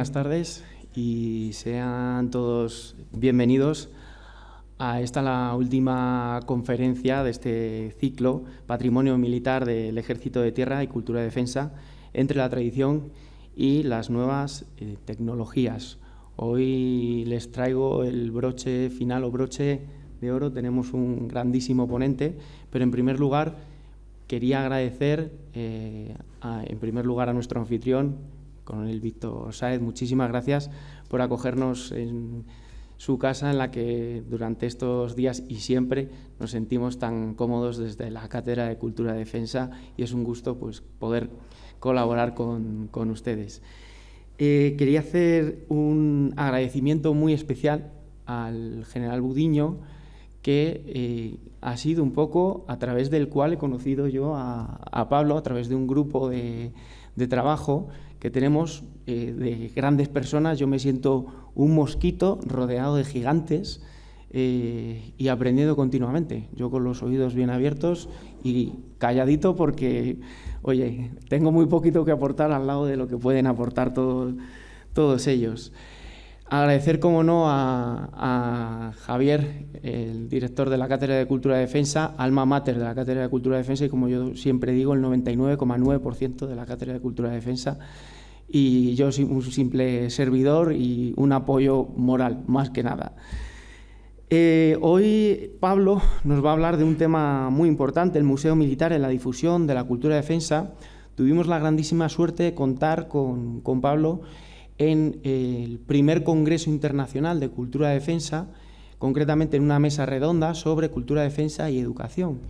buenas tardes y sean todos bienvenidos a esta la última conferencia de este ciclo Patrimonio Militar del Ejército de Tierra y Cultura de Defensa entre la tradición y las nuevas eh, tecnologías. Hoy les traigo el broche final o broche de oro. Tenemos un grandísimo ponente, pero en primer lugar quería agradecer eh, en primer lugar a nuestro anfitrión ...con el Víctor Saez, muchísimas gracias por acogernos en su casa en la que durante estos días y siempre nos sentimos tan cómodos desde la Cátedra de Cultura y Defensa y es un gusto pues, poder colaborar con, ustedes. Eh, quería hacer un agradecimiento muy especial al general Budiño, que eh, ha sido un poco a través del cual he conocido yo a, Pablo, a través de un grupo de, de trabajo que tenemos eh, de grandes personas. Yo me siento un mosquito rodeado de gigantes eh, y aprendiendo continuamente. Yo con los oídos bien abiertos y calladito porque, oye, tengo muy poquito que aportar al lado de lo que pueden aportar todos ellos. Agradecer, como no, a, Javier, el director de la Cátedra de Cultura de Defensa, alma mater de la Cátedra de Cultura de Defensa y, como yo siempre digo, el 99,9% de la Cátedra de Cultura de Defensa. Y yo soy un simple servidor y un apoyo moral, más que nada. Eh, hoy Pablo nos va a hablar de un tema muy importante, el Museo Militar en la difusión de la cultura de defensa. Tuvimos la grandísima suerte de contar con, con Pablo en el primer Congreso Internacional de Cultura de Defensa, concretamente en una mesa redonda sobre cultura, defensa y educación.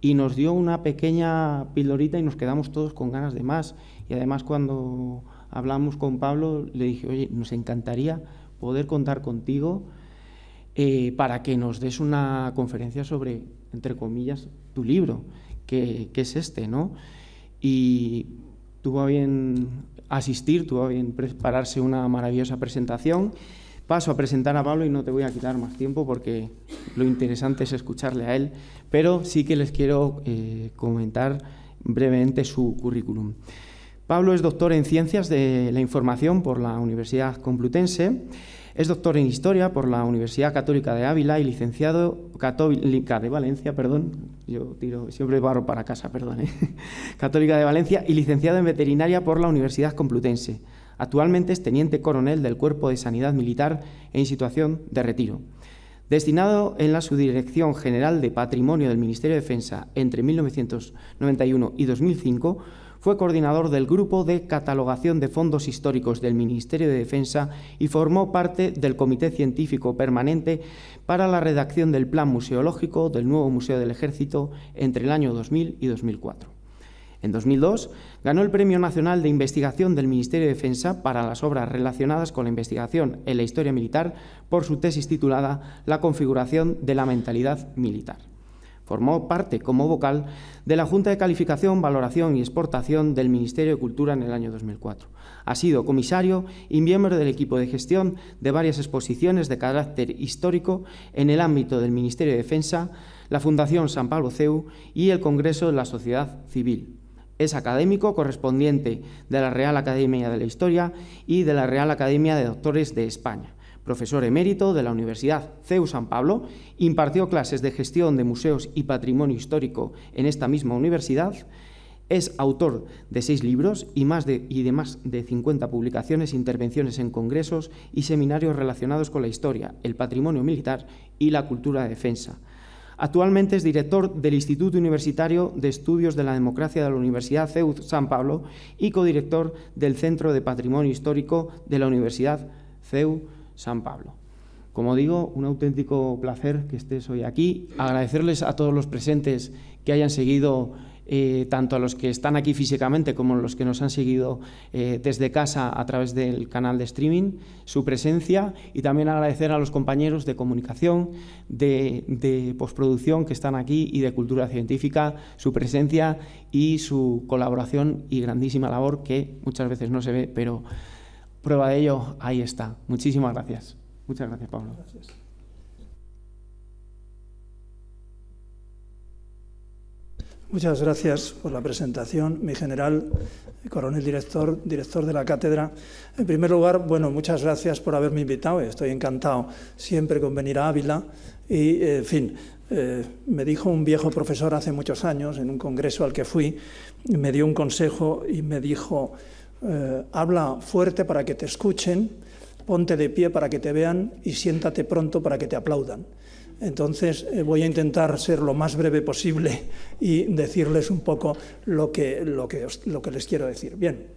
Y nos dio una pequeña pildorita y nos quedamos todos con ganas de más. Y además cuando hablamos con Pablo le dije, oye, nos encantaría poder contar contigo eh, para que nos des una conferencia sobre, entre comillas, tu libro, que, que es este, ¿no? Y tuvo bien asistir, tuvo bien prepararse una maravillosa presentación. Paso a presentar a Pablo y no te voy a quitar más tiempo porque lo interesante es escucharle a él, pero sí que les quiero eh, comentar brevemente su currículum. Pablo es doctor en Ciencias de la Información por la Universidad Complutense. Es doctor en Historia por la Universidad Católica de Ávila y licenciado Católica de Valencia, perdón, yo tiro, siempre para casa, ¿eh? Católica de Valencia y licenciado en Veterinaria por la Universidad Complutense. Actualmente es teniente coronel del Cuerpo de Sanidad Militar en situación de retiro. Destinado en la Subdirección General de Patrimonio del Ministerio de Defensa entre 1991 y 2005, fue coordinador del Grupo de Catalogación de Fondos Históricos del Ministerio de Defensa y formó parte del Comité Científico Permanente para la redacción del Plan Museológico del nuevo Museo del Ejército entre el año 2000 y 2004. En 2002 ganó el Premio Nacional de Investigación del Ministerio de Defensa para las obras relacionadas con la investigación en la historia militar por su tesis titulada La configuración de la mentalidad militar. Formó parte como vocal de la Junta de Calificación, Valoración y Exportación del Ministerio de Cultura en el año 2004. Ha sido comisario y miembro del equipo de gestión de varias exposiciones de carácter histórico en el ámbito del Ministerio de Defensa, la Fundación San Pablo CEU y el Congreso de la Sociedad Civil. Es académico correspondiente de la Real Academia de la Historia y de la Real Academia de Doctores de España profesor emérito de la Universidad CEU San Pablo, impartió clases de gestión de museos y patrimonio histórico en esta misma universidad, es autor de seis libros y, de, más de 50 publicaciones, intervenciones en congresos y seminarios relacionados con la historia, el patrimonio militar y la cultura de defensa. Actualmente es director del Instituto Universitario de Estudios de la Democracia de la Universidad CEU San Pablo y codirector del Centro de Patrimonio Histórico de la Universidad CEU San Pablo. Como digo, un auténtico placer que estés hoy aquí. Agradecerles a todos los presentes que hayan seguido, eh, tanto a los que están aquí físicamente como a los que nos han seguido eh, desde casa a través del canal de streaming, su presencia y también agradecer a los compañeros de comunicación, de, de postproducción que están aquí y de cultura científica, su presencia y su colaboración y grandísima labor que muchas veces no se ve, pero Prueba de ello, ahí está. Muchísimas gracias. Muchas gracias, Pablo. Muchas gracias por la presentación, mi general, coronel director, director de la cátedra. En primer lugar, bueno, muchas gracias por haberme invitado. Estoy encantado siempre con venir a Ávila. Y, eh, en fin, eh, me dijo un viejo profesor hace muchos años, en un congreso al que fui, me dio un consejo y me dijo, eh, habla fuerte para que te escuchen, ponte de pie para que te vean y siéntate pronto para que te aplaudan. Entonces eh, voy a intentar ser lo más breve posible y decirles un poco lo que, lo que, lo que les quiero decir. Bien,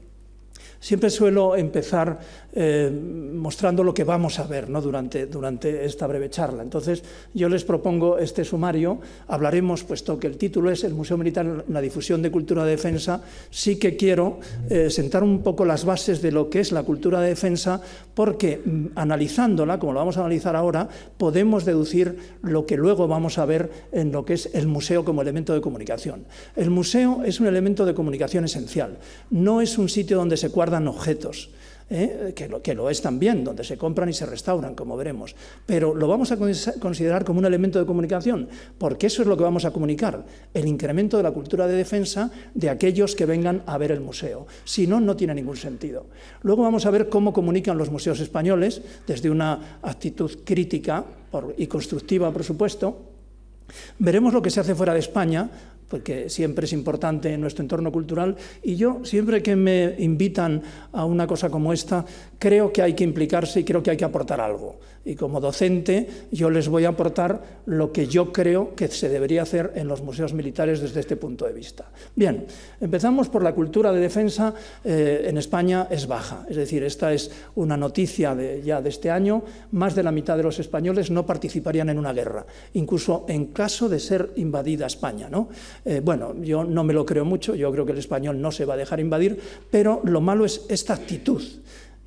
siempre suelo empezar eh, mostrando lo que vamos a ver ¿no? durante, durante esta breve charla. Entonces, yo les propongo este sumario. Hablaremos, puesto que el título es El Museo Militar, la difusión de cultura de defensa, sí que quiero eh, sentar un poco las bases de lo que es la cultura de defensa, porque mm, analizándola, como lo vamos a analizar ahora, podemos deducir lo que luego vamos a ver en lo que es el museo como elemento de comunicación. El museo es un elemento de comunicación esencial, no es un sitio donde se guardan objetos. ¿eh? que, lo, que lo es también, donde se compran y se restauran, como veremos. Pero lo vamos a considerar como un elemento de comunicación, porque eso es lo que vamos a comunicar, el incremento de la cultura de defensa de aquellos que vengan a ver el museo. Si no, no tiene ningún sentido. Luego vamos a ver cómo comunican los museos españoles desde una actitud crítica y constructiva, por supuesto, Veremos lo que se hace fuera de España porque siempre es importante en nuestro entorno cultural. Y yo, siempre que me invitan a una cosa como esta, creo que hay que implicarse y creo que hay que aportar algo. Y como docente yo les voy a aportar lo que yo creo que se debería hacer en los museos militares desde este punto de vista. Bien, empezamos por la cultura de defensa eh, en España es baja. Es decir, esta es una noticia de, ya de este año. Más de la mitad de los españoles no participarían en una guerra, incluso en caso de ser invadida España. ¿no? Eh, bueno, yo no me lo creo mucho, yo creo que el español no se va a dejar invadir, pero lo malo es esta actitud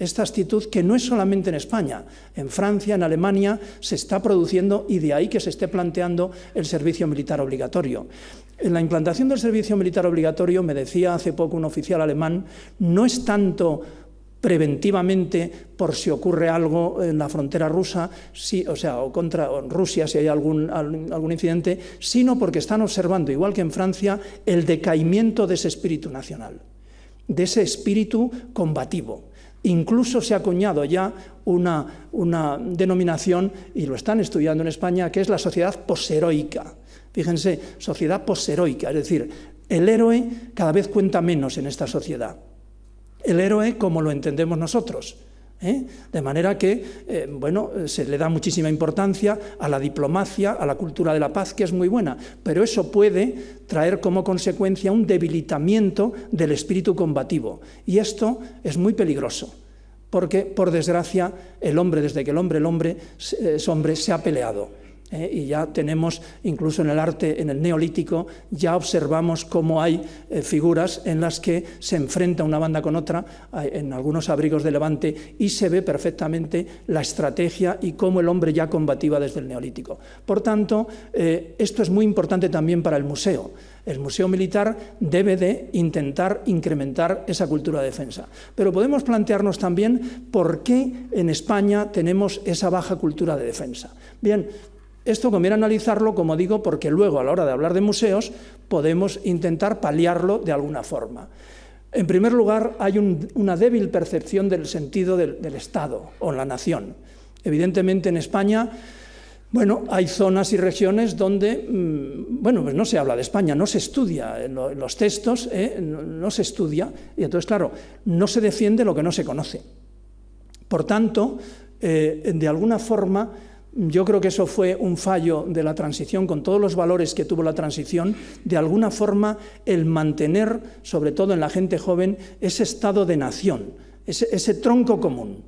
esta actitud que no es solamente en España, en Francia, en Alemania se está produciendo y de ahí que se esté planteando el servicio militar obligatorio. En la implantación del servicio militar obligatorio, me decía hace poco un oficial alemán, no es tanto preventivamente por si ocurre algo en la frontera rusa, o sea, o contra Rusia si hay algún incidente, sino porque están observando, igual que en Francia, el decaimiento de ese espíritu nacional, de ese espíritu combativo Incluso se ha acuñado ya una, denominación, y lo están estudiando en España, que es la sociedad posheroica. Fíjense, sociedad posheroica, es decir, el héroe cada vez cuenta menos en esta sociedad. El héroe como lo entendemos nosotros ¿eh? De manera que, eh, bueno, eh, se le da muchísima importancia a la diplomacia, a la cultura de la paz, que es muy buena, pero eso puede traer como consecuencia un debilitamiento del espíritu combativo. Y esto es muy peligroso, porque, por desgracia, el hombre, desde que el hombre, el hombre es hombre, se ha peleado. ¿eh? y ya tenemos, incluso en el arte, en el neolítico, ya observamos cómo hay eh, figuras en las que se enfrenta una banda con otra, en algunos abrigos de Levante, y se ve perfectamente la estrategia y cómo el hombre ya combativa desde el neolítico. Por tanto, eh, esto es muy importante también para el museo. El Museo Militar debe de intentar incrementar esa cultura de defensa. Pero podemos plantearnos también por qué en España tenemos esa baja cultura de defensa. Bien, esto conviene analizarlo, como digo, porque luego a la hora de hablar de museos podemos intentar paliarlo de alguna forma. En primer lugar, hay una débil percepción del sentido del, Estado o la nación. Evidentemente en España bueno, hay zonas y regiones donde, mm, bueno, pues no se habla de España, no se estudia en eh, los textos, eh, no se estudia, y entonces, claro, no se defiende lo que no se conoce. Por tanto, eh, de alguna forma, yo creo que eso fue un fallo de la transición, con todos los valores que tuvo la transición, de alguna forma el mantener, sobre todo en la gente joven, ese estado de nación, ese, tronco común,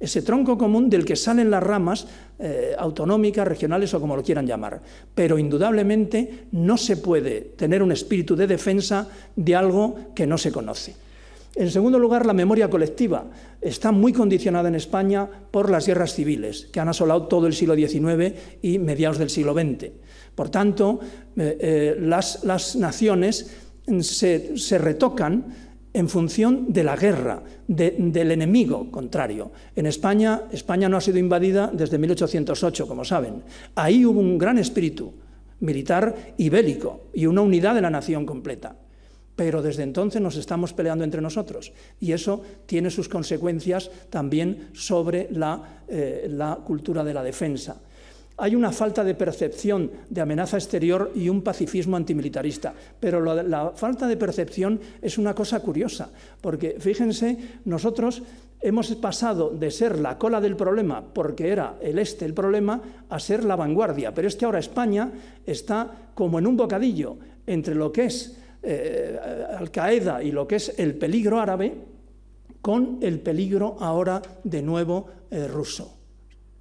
ese tronco común del que salen las ramas eh, autonómicas, regionales o como lo quieran llamar. Pero indudablemente no se puede tener un espíritu de defensa de algo que no se conoce. En segundo lugar, la memoria colectiva. Está muy condicionada en España por las guerras civiles que han asolado todo el siglo XIX y mediados del siglo XX. Por tanto, eh, eh, las, naciones se, retocan en función de la guerra, del enemigo contrario. En España, España no ha sido invadida desde 1808, como saben. Ahí hubo un gran espíritu militar y bélico y una unidad de la nación completa pero desde entonces nos estamos peleando entre nosotros y eso tiene sus consecuencias también sobre eh, la, cultura de la defensa. Hay una falta de percepción de amenaza exterior y un pacifismo antimilitarista, pero la falta de percepción es una cosa curiosa, porque fíjense, nosotros hemos pasado de ser la cola del problema, porque era el este el problema, a ser la vanguardia, pero es que ahora España está como en un bocadillo entre lo que es eh, Al-Qaeda y lo que es el peligro árabe con el peligro ahora de nuevo eh, ruso.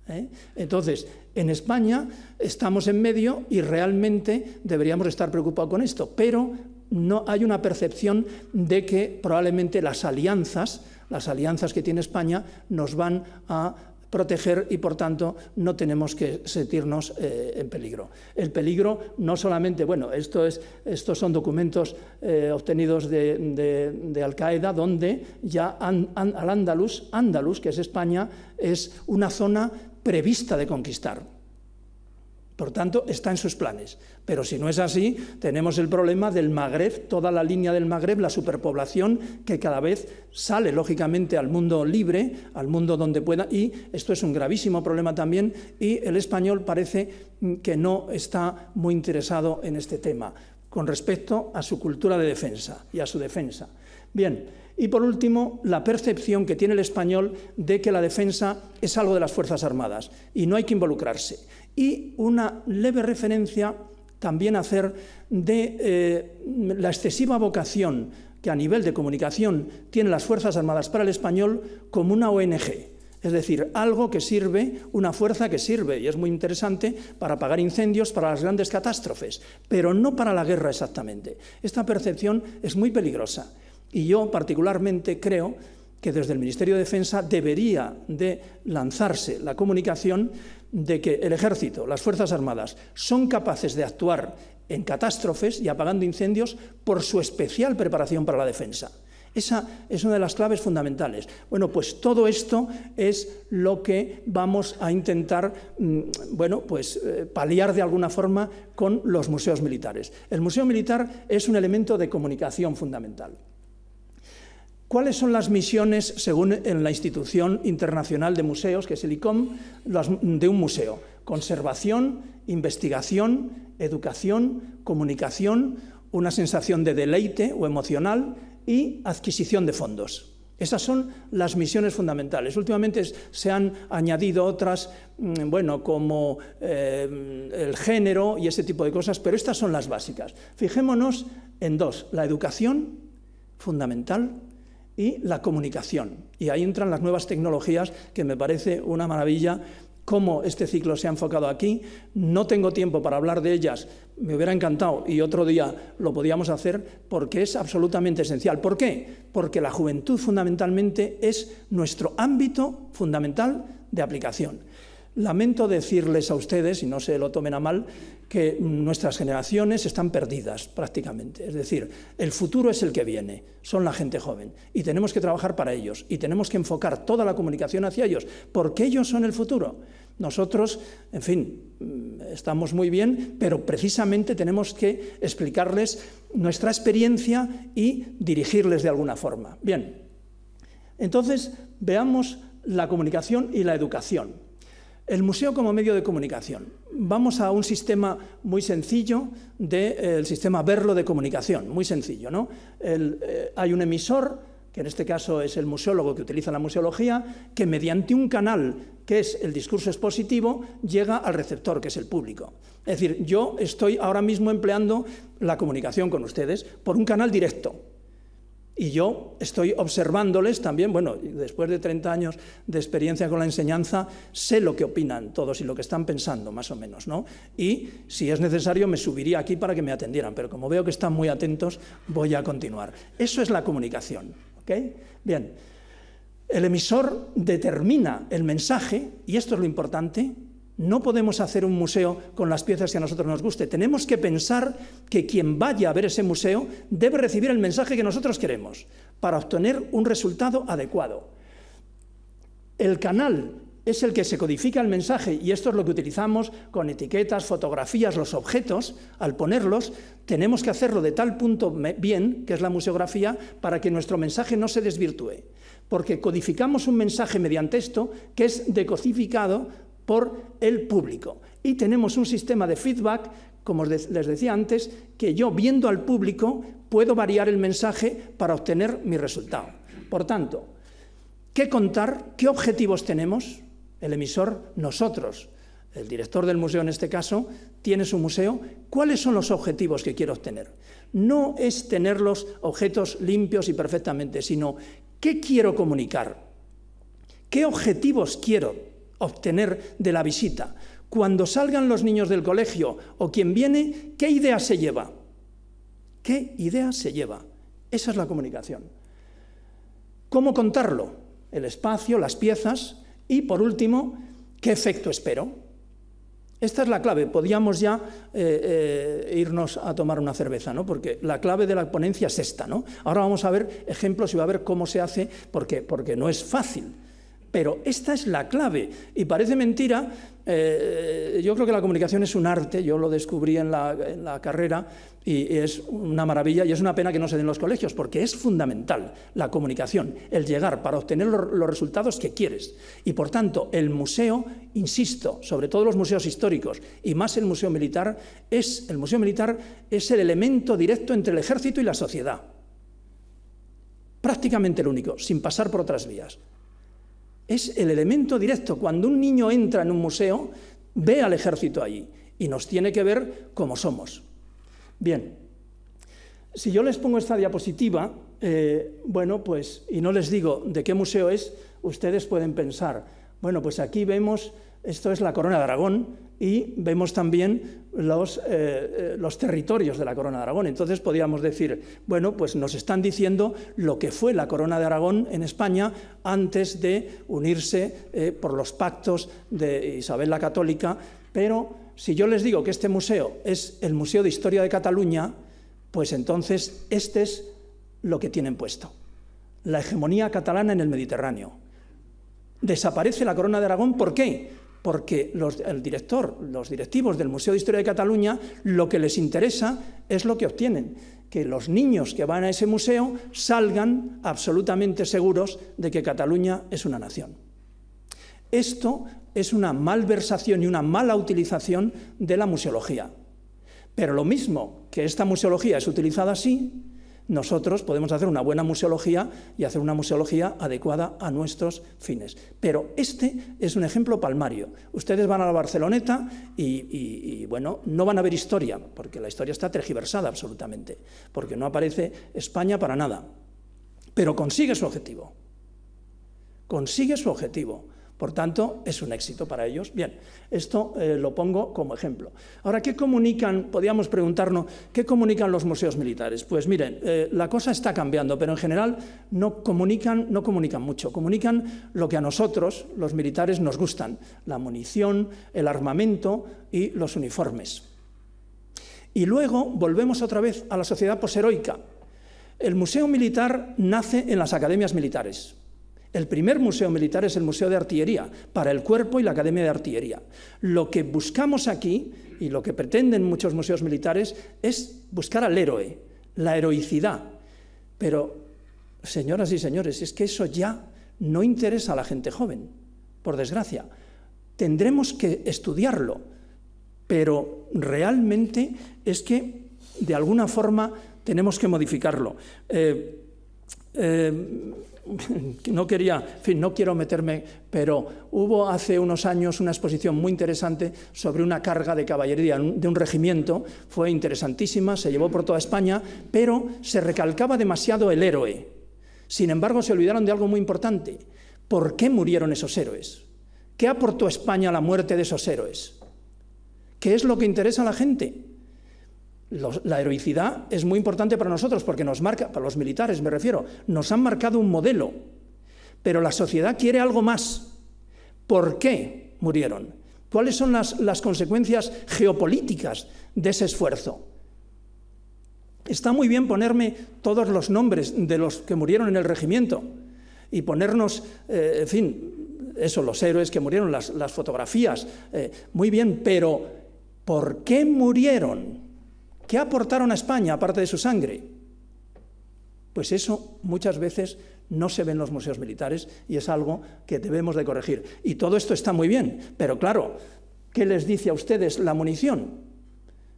¿eh? Entonces, en España estamos en medio y realmente deberíamos estar preocupados con esto, pero no hay una percepción de que probablemente las alianzas, las alianzas que tiene España, nos van a proteger y, por tanto, no tenemos que sentirnos eh, en peligro. El peligro no solamente, bueno, esto es, estos son documentos eh, obtenidos de, de, Al-Qaeda, donde ya al Andalus, Andalus, que es España, es una zona prevista de conquistar por tanto, está en sus planes. Pero si no es así, tenemos el problema del Magreb, toda la línea del Magreb, la superpoblación que cada vez sale, lógicamente, al mundo libre, al mundo donde pueda. Y esto es un gravísimo problema también. Y el español parece que no está muy interesado en este tema con respecto a su cultura de defensa y a su defensa. Bien, y por último, la percepción que tiene el español de que la defensa es algo de las Fuerzas Armadas y no hay que involucrarse y una leve referencia también hacer de eh, la excesiva vocación que a nivel de comunicación tienen las Fuerzas Armadas para el Español como una ONG. Es decir, algo que sirve, una fuerza que sirve, y es muy interesante, para apagar incendios, para las grandes catástrofes, pero no para la guerra exactamente. Esta percepción es muy peligrosa. Y yo particularmente creo que desde el Ministerio de Defensa debería de lanzarse la comunicación de que el ejército, las Fuerzas Armadas, son capaces de actuar en catástrofes y apagando incendios por su especial preparación para la defensa. Esa es una de las claves fundamentales. Bueno, pues todo esto es lo que vamos a intentar, mm, bueno, pues eh, paliar de alguna forma con los museos militares. El museo militar es un elemento de comunicación fundamental. ¿Cuáles son las misiones, según en la institución internacional de museos, que es el ICOM, de un museo? Conservación, investigación, educación, comunicación, una sensación de deleite o emocional y adquisición de fondos. Esas son las misiones fundamentales. Últimamente se han añadido otras, mm, bueno, como eh, el género y ese tipo de cosas, pero estas son las básicas. Fijémonos en dos, la educación fundamental y la comunicación. Y ahí entran las nuevas tecnologías, que me parece una maravilla cómo este ciclo se ha enfocado aquí. No tengo tiempo para hablar de ellas, me hubiera encantado y otro día lo podíamos hacer porque es absolutamente esencial. ¿Por qué? Porque la juventud fundamentalmente es nuestro ámbito fundamental de aplicación. Lamento decirles a ustedes, y no se lo tomen a mal, que nuestras generaciones están perdidas prácticamente. Es decir, el futuro es el que viene, son la gente joven y tenemos que trabajar para ellos y tenemos que enfocar toda la comunicación hacia ellos, porque ellos son el futuro. Nosotros, en fin, mm, estamos muy bien, pero precisamente tenemos que explicarles nuestra experiencia y dirigirles de alguna forma. Bien, entonces veamos la comunicación y la educación. El museo como medio de comunicación. Vamos a un sistema muy sencillo del eh, sistema Verlo de comunicación, muy sencillo. ¿no? Eh, hay un emisor, que en este caso es el museólogo que utiliza la museología, que mediante un canal, que es el discurso expositivo, llega al receptor, que es el público. Es decir, yo estoy ahora mismo empleando la comunicación con ustedes por un canal directo, y yo estoy observándoles también, bueno, después de 30 años de experiencia con la enseñanza, sé lo que opinan todos y lo que están pensando, más o menos, ¿no? Y si es necesario, me subiría aquí para que me atendieran, pero como veo que están muy atentos, voy a continuar. Eso es la comunicación, ¿ok? Bien, el emisor determina el mensaje, y esto es lo importante, no podemos hacer un museo con las piezas que a nosotros nos guste. Tenemos que pensar que quien vaya a ver ese museo debe recibir el mensaje que nosotros queremos para obtener un resultado adecuado. El canal es el que se codifica el mensaje y esto es lo que utilizamos con etiquetas, fotografías, los objetos. Al ponerlos, tenemos que hacerlo de tal punto bien, que es la museografía, para que nuestro mensaje no se desvirtúe. Porque codificamos un mensaje mediante esto que es decodificado por el público. Y tenemos un sistema de feedback, como les decía antes, que yo viendo al público puedo variar el mensaje para obtener mi resultado. Por tanto, ¿qué contar? ¿Qué objetivos tenemos? El emisor, nosotros, el director del museo en este caso, tiene su museo, ¿cuáles son los objetivos que quiero obtener? No es tener los objetos limpios y perfectamente, sino ¿qué quiero comunicar? ¿Qué objetivos quiero obtener de la visita. Cuando salgan los niños del colegio o quien viene, ¿qué idea se lleva? ¿Qué idea se lleva? Esa es la comunicación. ¿Cómo contarlo? El espacio, las piezas y, por último, ¿qué efecto espero? Esta es la clave. Podíamos ya eh, eh, irnos a tomar una cerveza, ¿no? Porque la clave de la ponencia es esta, ¿no? Ahora vamos a ver ejemplos y va a ver cómo se hace, porque no es fácil pero esta es la clave. Y parece mentira, eh, yo creo que la comunicación es un arte, yo lo descubrí en la, carrera y es una maravilla y es una pena que no se den los colegios, porque es fundamental la comunicación, el llegar para obtener los, resultados que quieres. Y por tanto, el museo, insisto, sobre todo los museos históricos y más el museo militar, es, el museo militar es el elemento directo entre el ejército y la sociedad prácticamente el único, sin pasar por otras vías es el elemento directo. Cuando un niño entra en un museo, ve al ejército allí y nos tiene que ver cómo somos. Bien, si yo les pongo esta diapositiva, eh, bueno, pues, y no les digo de qué museo es, ustedes pueden pensar, bueno, pues aquí vemos, esto es la corona de Aragón, y vemos también los, eh, eh, los, territorios de la Corona de Aragón. Entonces podríamos decir, bueno, pues nos están diciendo lo que fue la Corona de Aragón en España antes de unirse eh, por los pactos de Isabel la Católica, pero si yo les digo que este museo es el Museo de Historia de Cataluña, pues entonces este es lo que tienen puesto, la hegemonía catalana en el Mediterráneo. Desaparece la Corona de Aragón, ¿por qué? porque los, el director, los directivos del Museo de Historia de Cataluña, lo que les interesa es lo que obtienen, que los niños que van a ese museo salgan absolutamente seguros de que Cataluña es una nación. Esto es una malversación y una mala utilización de la museología. Pero lo mismo que esta museología es utilizada así, nosotros podemos hacer una buena museología y hacer una museología adecuada a nuestros fines. Pero este es un ejemplo palmario. Ustedes van a la Barceloneta y, bueno, no van a ver historia, porque la historia está tergiversada absolutamente, porque no aparece España para nada. Pero consigue su objetivo. Consigue su objetivo por tanto, es un éxito para ellos. Bien, esto eh, lo pongo como ejemplo. Ahora, ¿qué comunican? Podríamos preguntarnos, ¿qué comunican los museos militares? Pues miren, eh, la cosa está cambiando, pero en general no comunican, no comunican mucho. Comunican lo que a nosotros, los militares, nos gustan, la munición, el armamento y los uniformes. Y luego volvemos otra vez a la sociedad posheroica. El museo militar nace en las academias militares el primer museo militar es el Museo de Artillería, para el cuerpo y la Academia de Artillería. Lo que buscamos aquí, y lo que pretenden muchos museos militares, es buscar al héroe, la heroicidad. Pero, señoras y señores, es que eso ya no interesa a la gente joven, por desgracia. Tendremos que estudiarlo, pero realmente es que, de alguna forma, tenemos que modificarlo. Eh, eh, no quería, en fin, no quiero meterme, pero hubo hace unos años una exposición muy interesante sobre una carga de caballería de un regimiento, fue interesantísima, se llevó por toda España, pero se recalcaba demasiado el héroe. Sin embargo, se olvidaron de algo muy importante. ¿Por qué murieron esos héroes? ¿Qué aportó España a la muerte de esos héroes? ¿Qué es lo que interesa a la gente? la heroicidad es muy importante para nosotros porque nos marca, para los militares me refiero, nos han marcado un modelo, pero la sociedad quiere algo más. ¿Por qué murieron? ¿Cuáles son las, consecuencias geopolíticas de ese esfuerzo? Está muy bien ponerme todos los nombres de los que murieron en el regimiento y ponernos, eh, en fin, eso, los héroes que murieron, las, fotografías, eh, muy bien, pero ¿por qué murieron? ¿Qué aportaron a España aparte de su sangre? Pues eso muchas veces no se ve en los museos militares y es algo que debemos de corregir. Y todo esto está muy bien, pero claro, ¿qué les dice a ustedes la munición?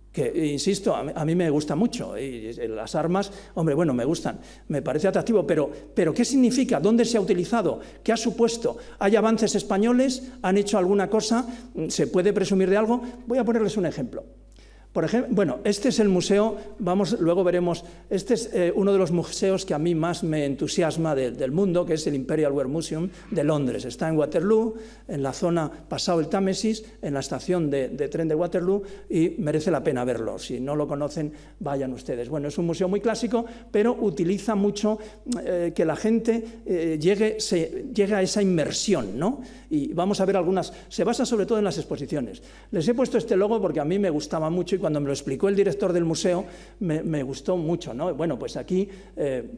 que, insisto, a, mí me gusta mucho. Y las armas, hombre, bueno, me gustan, me parece atractivo, pero, pero ¿qué significa? ¿Dónde se ha utilizado? ¿Qué ha supuesto? ¿Hay avances españoles? ¿Han hecho alguna cosa? ¿Se puede presumir de algo? Voy a ponerles un ejemplo ejemplo, bueno, este es el museo, vamos, luego veremos, este es eh, uno de los museos que a mí más me entusiasma del mundo, que es el Imperial War Museum de Londres. Está en Waterloo, en la zona pasado el Támesis, en la estación de, tren de Waterloo, y merece la pena verlo. Si no lo conocen, vayan ustedes. Bueno, es un museo muy clásico, pero utiliza mucho eh, que la gente eh, llegue, se, a esa inmersión, ¿no? Y vamos a ver algunas, se basa sobre todo en las exposiciones. Les he puesto este logo porque a mí me gustaba mucho cuando me lo explicó el director del museo, me, gustó mucho. ¿no? Bueno, pues aquí eh,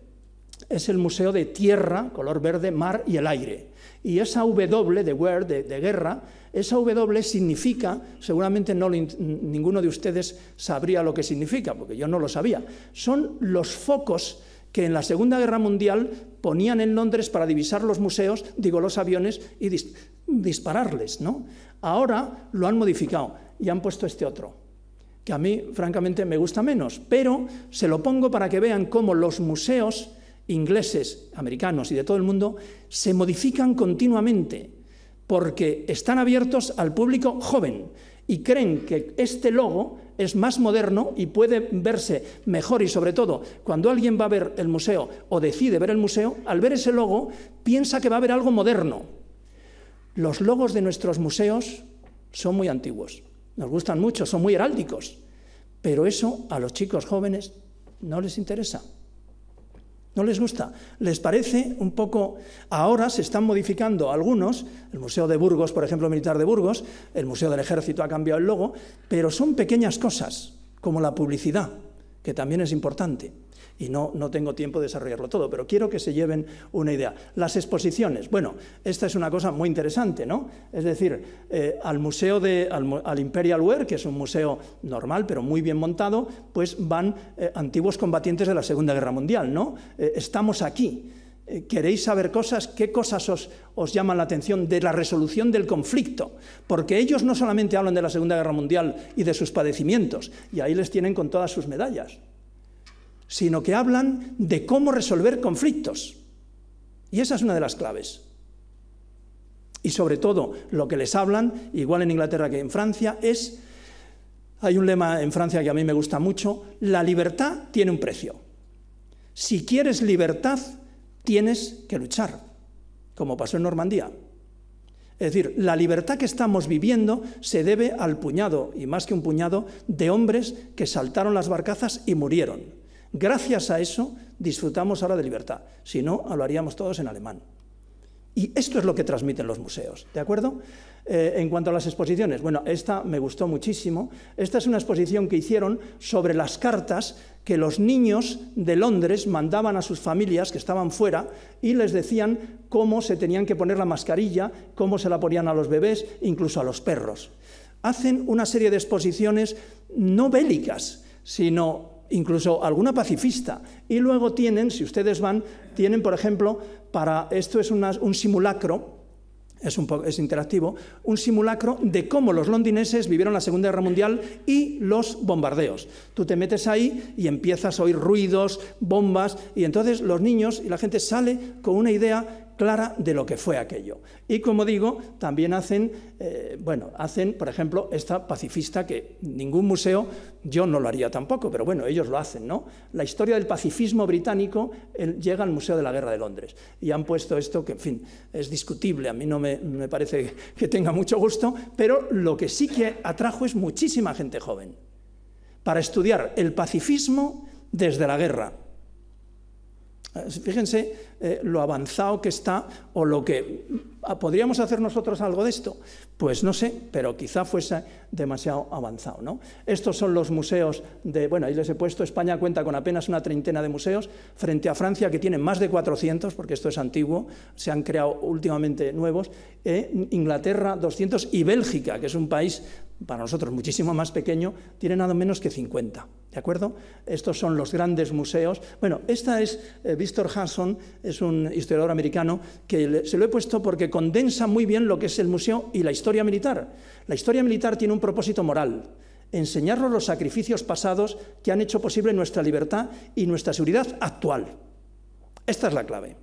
es el museo de tierra, color verde, mar y el aire. Y esa W de de, guerra, esa W significa, seguramente no, ninguno de ustedes sabría lo que significa, porque yo no lo sabía, son los focos que en la Segunda Guerra Mundial ponían en Londres para divisar los museos, digo los aviones, y dispararles. Ahora lo han modificado y han puesto este otro que a mí francamente me gusta menos, pero se lo pongo para que vean cómo los museos ingleses, americanos y de todo el mundo se modifican continuamente porque están abiertos al público joven y creen que este logo es más moderno y puede verse mejor y sobre todo cuando alguien va a ver el museo o decide ver el museo, al ver ese logo piensa que va a ver algo moderno. Los logos de nuestros museos son muy antiguos. Nos gustan mucho, son muy heráldicos. Pero eso a los chicos jóvenes no les interesa. No les gusta. Les parece un poco. Ahora se están modificando algunos. El Museo de Burgos, por ejemplo, Militar de Burgos, el Museo del Ejército ha cambiado el logo, pero son pequeñas cosas, como la publicidad, que también es importante y no, tengo tiempo de desarrollarlo todo, pero quiero que se lleven una idea. Las exposiciones, bueno, esta es una cosa muy interesante, ¿no? Es decir, eh, al museo de, al, Imperial Wear, que es un museo normal, pero muy bien montado, pues van eh, antiguos combatientes de la Segunda Guerra Mundial, ¿no? Eh, estamos aquí. ¿Queréis saber cosas? ¿Qué cosas os, os, llaman la atención de la resolución del conflicto? Porque ellos no solamente hablan de la Segunda Guerra Mundial y de sus padecimientos, y ahí les tienen con todas sus medallas sino que hablan de cómo resolver conflictos. Y esa es una de las claves. Y sobre todo, lo que les hablan, igual en Inglaterra que en Francia, es, hay un lema en Francia que a mí me gusta mucho, la libertad tiene un precio. Si quieres libertad, tienes que luchar, como pasó en Normandía. Es decir, la libertad que estamos viviendo se debe al puñado, y más que un puñado, de hombres que saltaron las barcazas y murieron. Gracias a eso disfrutamos ahora de libertad, si no, hablaríamos todos en alemán. Y esto es lo que transmiten los museos, ¿de acuerdo? Eh, en cuanto a las exposiciones, bueno, esta me gustó muchísimo. Esta es una exposición que hicieron sobre las cartas que los niños de Londres mandaban a sus familias que estaban fuera y les decían cómo se tenían que poner la mascarilla, cómo se la ponían a los bebés, incluso a los perros. Hacen una serie de exposiciones no bélicas, sino incluso alguna pacifista. Y luego tienen, si ustedes van, tienen, por ejemplo, para esto es una, un simulacro, es, un es interactivo, un simulacro de cómo los londineses vivieron la Segunda Guerra Mundial y los bombardeos. Tú te metes ahí y empiezas a oír ruidos, bombas, y entonces los niños y la gente sale con una idea clara de lo que fue aquello. Y como digo, también hacen, eh, bueno, hacen, por ejemplo, esta pacifista que ningún museo, yo no lo haría tampoco, pero bueno, ellos lo hacen, ¿no? La historia del pacifismo británico llega al Museo de la Guerra de Londres y han puesto esto que, en fin, es discutible, a mí no me, me parece que tenga mucho gusto, pero lo que sí que atrajo es muchísima gente joven para estudiar el pacifismo desde la guerra. Eh, fíjense eh, lo avanzado que está o lo que... ¿Podríamos hacer nosotros algo de esto? Pues no sé, pero quizá fuese demasiado avanzado. ¿no? Estos son los museos de... Bueno, ahí les he puesto, España cuenta con apenas una treintena de museos, frente a Francia que tiene más de 400, porque esto es antiguo, se han creado últimamente nuevos, eh, Inglaterra 200 y Bélgica, que es un país para nosotros muchísimo más pequeño, tiene nada menos que 50. ¿De acuerdo? Estos son los grandes museos. Bueno, esta es eh, Víctor Hanson, es un historiador americano, que se lo he puesto porque condensa muy bien lo que es el museo y la historia militar. La historia militar tiene un propósito moral, enseñarnos los sacrificios pasados que han hecho posible nuestra libertad y nuestra seguridad actual. Esta es la clave.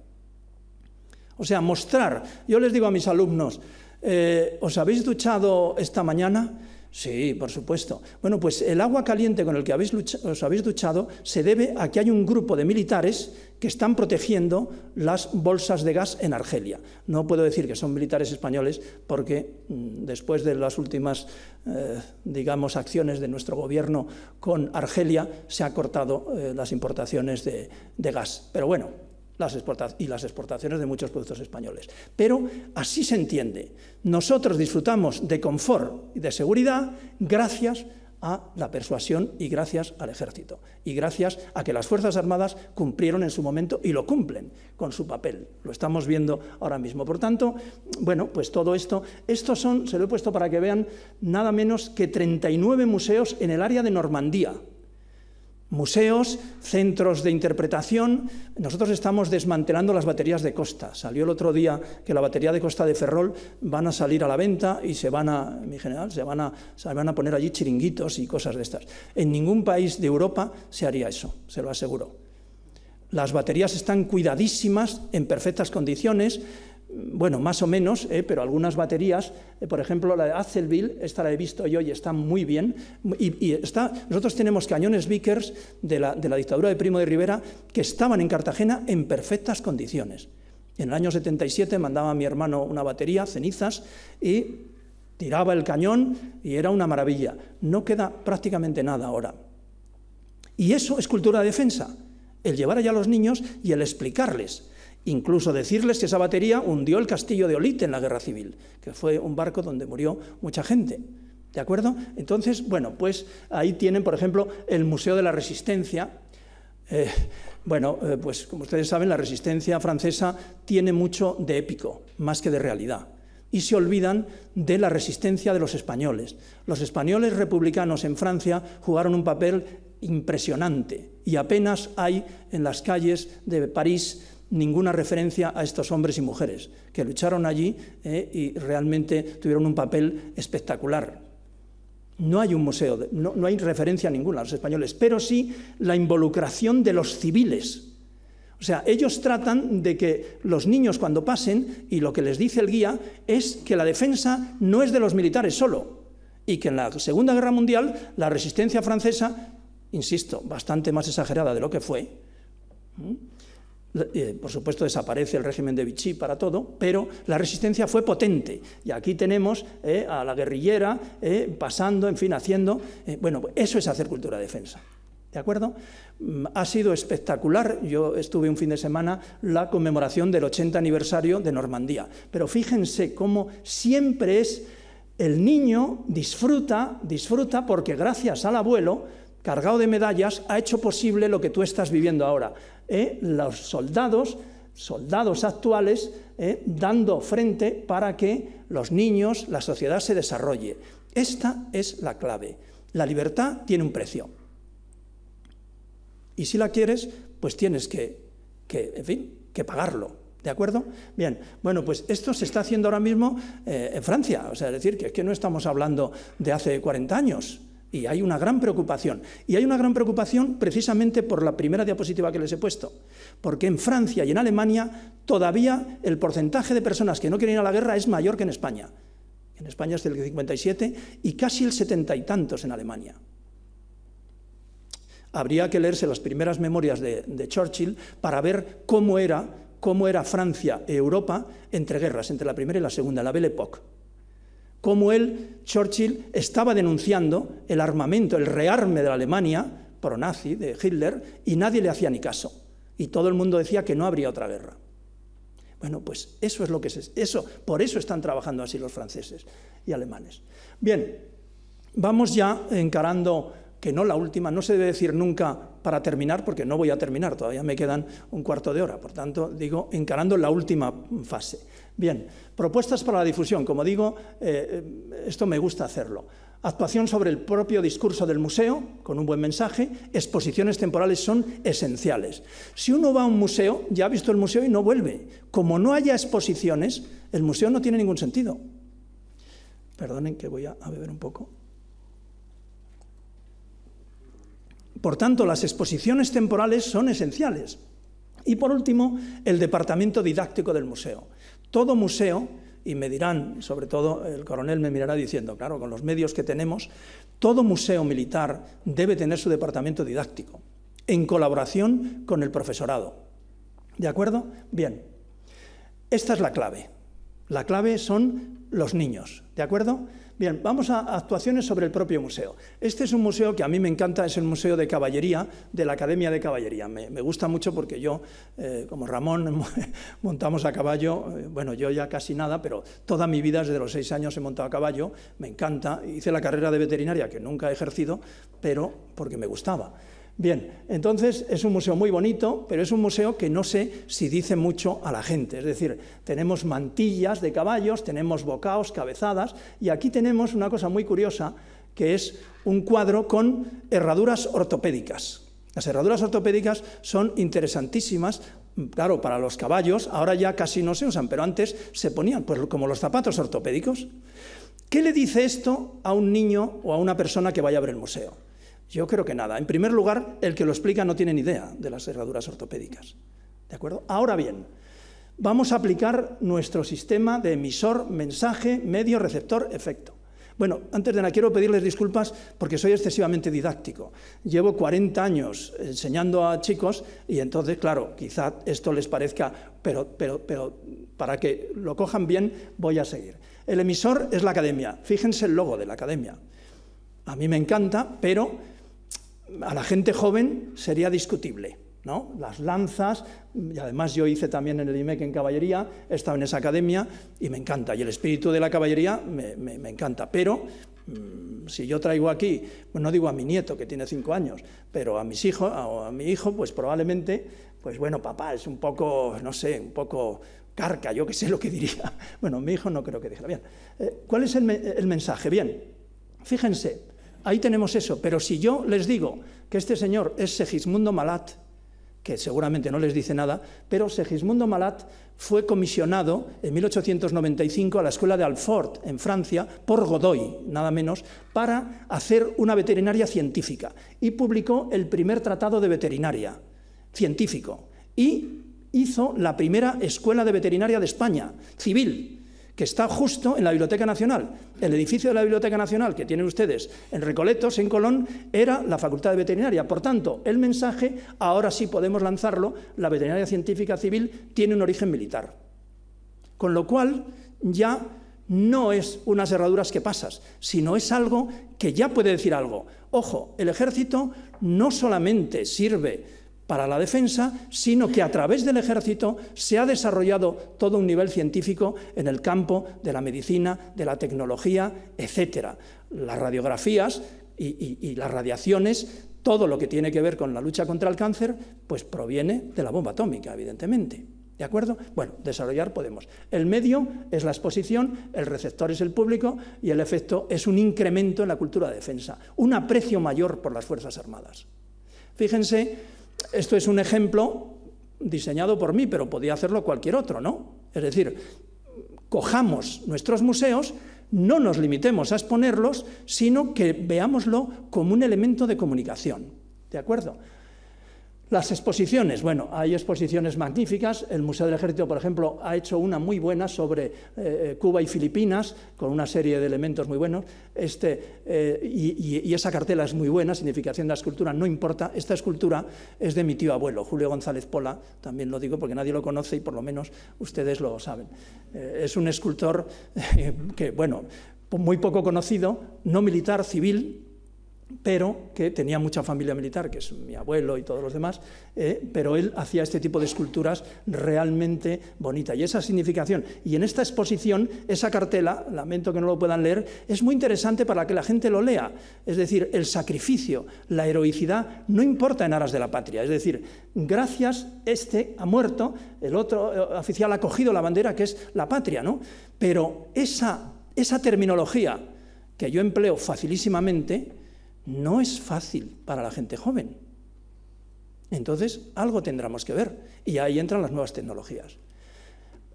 O sea, mostrar, yo les digo a mis alumnos, eh, ¿os habéis duchado esta mañana? Sí, por supuesto. Bueno, pues el agua caliente con el que os habéis duchado se debe a que hay un grupo de militares que están protegiendo las bolsas de gas en Argelia. No puedo decir que son militares españoles porque mm, después de las últimas, eh, digamos, acciones de nuestro gobierno con Argelia, se han cortado eh, las importaciones de, gas. Pero bueno, las y las exportaciones de muchos productos españoles. Pero así se entiende. Nosotros disfrutamos de confort y de seguridad gracias a la persuasión y gracias al ejército. Y gracias a que las Fuerzas Armadas cumplieron en su momento y lo cumplen con su papel. Lo estamos viendo ahora mismo. Por tanto, bueno, pues todo esto, estos son, se lo he puesto para que vean, nada menos que 39 museos en el área de Normandía museos, centros de interpretación. Nosotros estamos desmantelando las baterías de costa. Salió el otro día que la batería de costa de Ferrol van a salir a la venta y se van a, mi general, se van a, se van a poner allí chiringuitos y cosas de estas. En ningún país de Europa se haría eso, se lo aseguro. Las baterías están cuidadísimas, en perfectas condiciones bueno, más o menos, eh, pero algunas baterías, eh, por ejemplo la de Hazelville, esta la he visto yo y está muy bien. Y, nosotros tenemos cañones Vickers de la, dictadura de Primo de Rivera que estaban en Cartagena en perfectas condiciones. En el año 77 mandaba a mi hermano una batería, cenizas, y tiraba el cañón y era una maravilla. No queda prácticamente nada ahora. Y eso es cultura de defensa, el llevar allá a los niños y el explicarles Incluso decirles que esa batería hundió el castillo de Olite en la Guerra Civil, que fue un barco donde murió mucha gente. ¿De acuerdo? Entonces, bueno, pues ahí tienen, por ejemplo, el Museo de la Resistencia. Eh, bueno, eh, pues como ustedes saben, la resistencia francesa tiene mucho de épico, más que de realidad. Y se olvidan de la resistencia de los españoles. Los españoles republicanos en Francia jugaron un papel impresionante y apenas hay en las calles de París ninguna referencia a estos hombres y mujeres que lucharon allí eh, y realmente tuvieron un papel espectacular. No hay un museo, no, hay referencia ninguna a los españoles, pero sí la involucración de los civiles. O sea, ellos tratan de que los niños cuando pasen, y lo que les dice el guía, es que la defensa no es de los militares solo, y que en la Segunda Guerra Mundial la resistencia francesa, insisto, bastante más exagerada de lo que fue, eh, por supuesto desaparece el régimen de Vichy para todo, pero la resistencia fue potente. Y aquí tenemos eh, a la guerrillera eh, pasando, en fin, haciendo... bueno, pues eso es hacer cultura de defensa. ¿De acuerdo? Mm, ha sido espectacular. Yo estuve un fin de semana la conmemoración del 80 aniversario de Normandía. Pero fíjense cómo siempre es el niño disfruta, disfruta porque gracias al abuelo, cargado de medallas, ha hecho posible lo que tú estás viviendo ahora. ¿eh? los soldados, soldados actuales, ¿eh? dando frente para que los niños, la sociedad se desarrolle. Esta es la clave. La libertad tiene un precio. Y si la quieres, pues tienes que, que en fin, que pagarlo. ¿De acuerdo? Bien, bueno, pues esto se está haciendo ahora mismo eh, en Francia, o sea, decir, que es que no estamos hablando de hace 40 años, hay una gran preocupación. Y hay una gran preocupación precisamente por la primera diapositiva que les he puesto. Porque en Francia y en Alemania todavía el porcentaje de personas que no quieren ir a la guerra es mayor que en España. En España es del 57 y casi el setenta y tantos en Alemania. Habría que leerse las primeras memorias de, Churchill para ver cómo era, cómo era Francia e Europa entre guerras, entre la primera y la segunda, la Belle Époque cómo él, Churchill, estaba denunciando el armamento, el rearme de la Alemania nazi, de Hitler, y nadie le hacía ni caso. Y todo el mundo decía que no habría otra guerra. Bueno, pues eso es lo que es eso, por eso están trabajando así los franceses y alemanes. Bien, vamos ya encarando que no la última, no se debe decir nunca para terminar, porque no voy a terminar, todavía me quedan un cuarto de hora, por tanto digo encarando la última fase. Bien, propuestas para la difusión. Como digo, eh, eh, esto me gusta hacerlo. Actuación sobre el propio discurso del museo, con un buen mensaje. Exposiciones temporales son esenciales. Si uno va a un museo, ya ha visto el museo y no vuelve. Como no haya exposiciones, el museo no tiene ningún sentido. Perdonen que voy a beber un poco. Por tanto, las exposiciones temporales son esenciales. Y por último, el departamento didáctico del museo. Todo museo, y me dirán, sobre todo el coronel me mirará diciendo, claro, con los medios que tenemos, todo museo militar debe tener su departamento didáctico, en colaboración con el profesorado. ¿De acuerdo? Bien. Esta es la clave. La clave son los niños. ¿De acuerdo? Bien, vamos a actuaciones sobre el propio museo. Este es un museo que a mí me encanta, es el Museo de Caballería de la Academia de Caballería. Me, gusta mucho porque yo, eh, como Ramón, montamos a caballo, eh, bueno, yo ya casi nada, pero toda mi vida, desde los seis años, he montado a caballo, me encanta. Hice la carrera de veterinaria, que nunca he ejercido, pero porque me gustaba. Bien, entonces es un museo muy bonito, pero es un museo que no sé si dice mucho a la gente. Es decir, tenemos mantillas de caballos, tenemos bocaos, cabezadas, y aquí tenemos una cosa muy curiosa, que es un cuadro con herraduras ortopédicas. Las herraduras ortopédicas son interesantísimas claro, para los caballos, ahora ya casi no se usan, pero antes se ponían, pues como los zapatos ortopédicos. ¿Qué le dice esto a un niño o a una persona que vaya a ver el museo? Yo creo que nada. En primer lugar, el que lo explica no tiene ni idea de las cerraduras ortopédicas. ¿De acuerdo? Ahora bien, vamos a aplicar nuestro sistema de emisor, mensaje, medio, receptor, efecto. Bueno, antes de nada, quiero pedirles disculpas porque soy excesivamente didáctico. Llevo 40 años enseñando a chicos y entonces, claro, quizá esto les parezca, pero, pero, pero para que lo cojan bien, voy a seguir. El emisor es la academia. Fíjense el logo de la academia. A mí me encanta, pero a la gente joven sería discutible. ¿no? Las lanzas, y además yo hice también en el IMEC en caballería, he estado en esa academia y me encanta, y el espíritu de la caballería me, encanta, pero mm, si yo traigo aquí, pues no digo a mi nieto que tiene cinco años, pero a mis hijos, a, a mi hijo, pues probablemente, pues bueno, papá es un poco, no sé, un poco carca, yo qué sé lo que diría. Bueno, mi hijo no creo que diga bien. Eh, ¿Cuál es el, el mensaje? Bien, fíjense, Ahí tenemos eso. Pero si yo les digo que este señor es Segismundo Malat, que seguramente no les dice nada, pero Segismundo Malat fue comisionado en 1895 a la escuela de Alfort, en Francia, por Godoy, nada menos, para hacer una veterinaria científica y publicó el primer tratado de veterinaria científico y hizo la primera escuela de veterinaria de España, civil, que está justo en la Biblioteca Nacional. El edificio de la Biblioteca Nacional que tienen ustedes en Recoletos, en Colón, era la Facultad de Veterinaria. Por tanto, el mensaje, ahora sí podemos lanzarlo, la veterinaria científica civil tiene un origen militar. Con lo cual, ya no es unas herraduras que pasas, sino es algo que ya puede decir algo. Ojo, el ejército no solamente sirve para la defensa, sino que a través del ejército se ha desarrollado todo un nivel científico en el campo de la medicina, de la tecnología, etcétera. Las radiografías y, las radiaciones, todo lo que tiene que ver con la lucha contra el cáncer, pues proviene de la bomba atómica, evidentemente. ¿De acuerdo? Bueno, desarrollar podemos. El medio es la exposición, el receptor es el público y el efecto es un incremento en la cultura de defensa, un aprecio mayor por las Fuerzas Armadas. Fíjense esto es un ejemplo diseñado por mí, pero podía hacerlo cualquier otro, ¿no? Es decir, cojamos nuestros museos, no nos limitemos a exponerlos, sino que veámoslo como un elemento de comunicación. ¿De acuerdo? Las exposiciones, bueno, hay exposiciones magníficas. El Museo del Ejército, por ejemplo, ha hecho una muy buena sobre eh, eh, Cuba y Filipinas, con una serie de elementos muy buenos. Este, eh, y, esa cartela es muy buena, significación de la escultura, no importa. Esta escultura es de mi tío abuelo, Julio González Pola, también lo digo porque nadie lo conoce y por lo menos ustedes lo saben. es un escultor que, bueno, muy poco conocido, no militar, civil, pero que tenía mucha familia militar, que es mi abuelo y todos los demás, eh, pero él hacía este tipo de esculturas realmente bonita. Y esa significación, y en esta exposición, esa cartela, lamento que no lo puedan leer, es muy interesante para que la gente lo lea. Es decir, el sacrificio, la heroicidad, no importa en aras de la patria. Es decir, gracias, este ha muerto, el otro eh, oficial ha cogido la bandera, que es la patria, ¿no? Pero esa terminología que yo empleo facilísimamente, no es fácil para la gente joven. Entonces, algo tendremos que ver. Y ahí entran las nuevas tecnologías.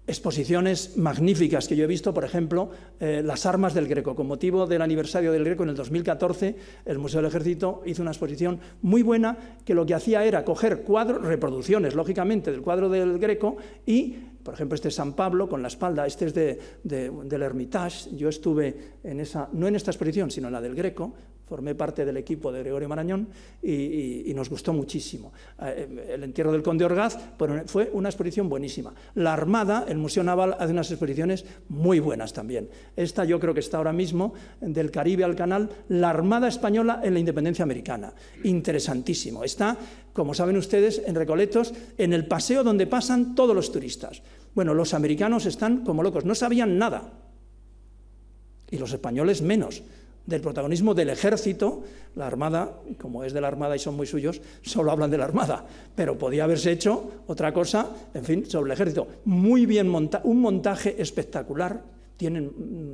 Exposiciones magníficas que yo he visto, por ejemplo, eh, las armas del Greco. Con motivo del aniversario del Greco en el 2014, el Museo del Ejército hizo una exposición muy buena que lo que hacía era coger cuadros, reproducciones, lógicamente, del cuadro del Greco y por ejemplo, este es San Pablo con la espalda, este es del Hermitage. Yo estuve en esa, no en esta exposición, sino en la del Greco, formé parte del equipo de Gregorio Marañón y, nos gustó muchísimo. Eh, eh, el entierro del Conde Orgaz fue una exposición buenísima. La Armada, el Museo Naval, hace unas exposiciones muy buenas también. Esta yo creo que está ahora mismo, del Caribe al Canal, la Armada Española en la Independencia Americana. Interesantísimo. Está, como saben ustedes, en Recoletos, en el paseo donde pasan todos los turistas. Bueno, los americanos están como locos, no sabían nada. Y los españoles menos del protagonismo del ejército, la Armada, como es de la Armada y son muy suyos, solo hablan de la Armada, pero podía haberse hecho otra cosa, en fin, sobre el ejército. Muy bien monta un montaje espectacular, tienen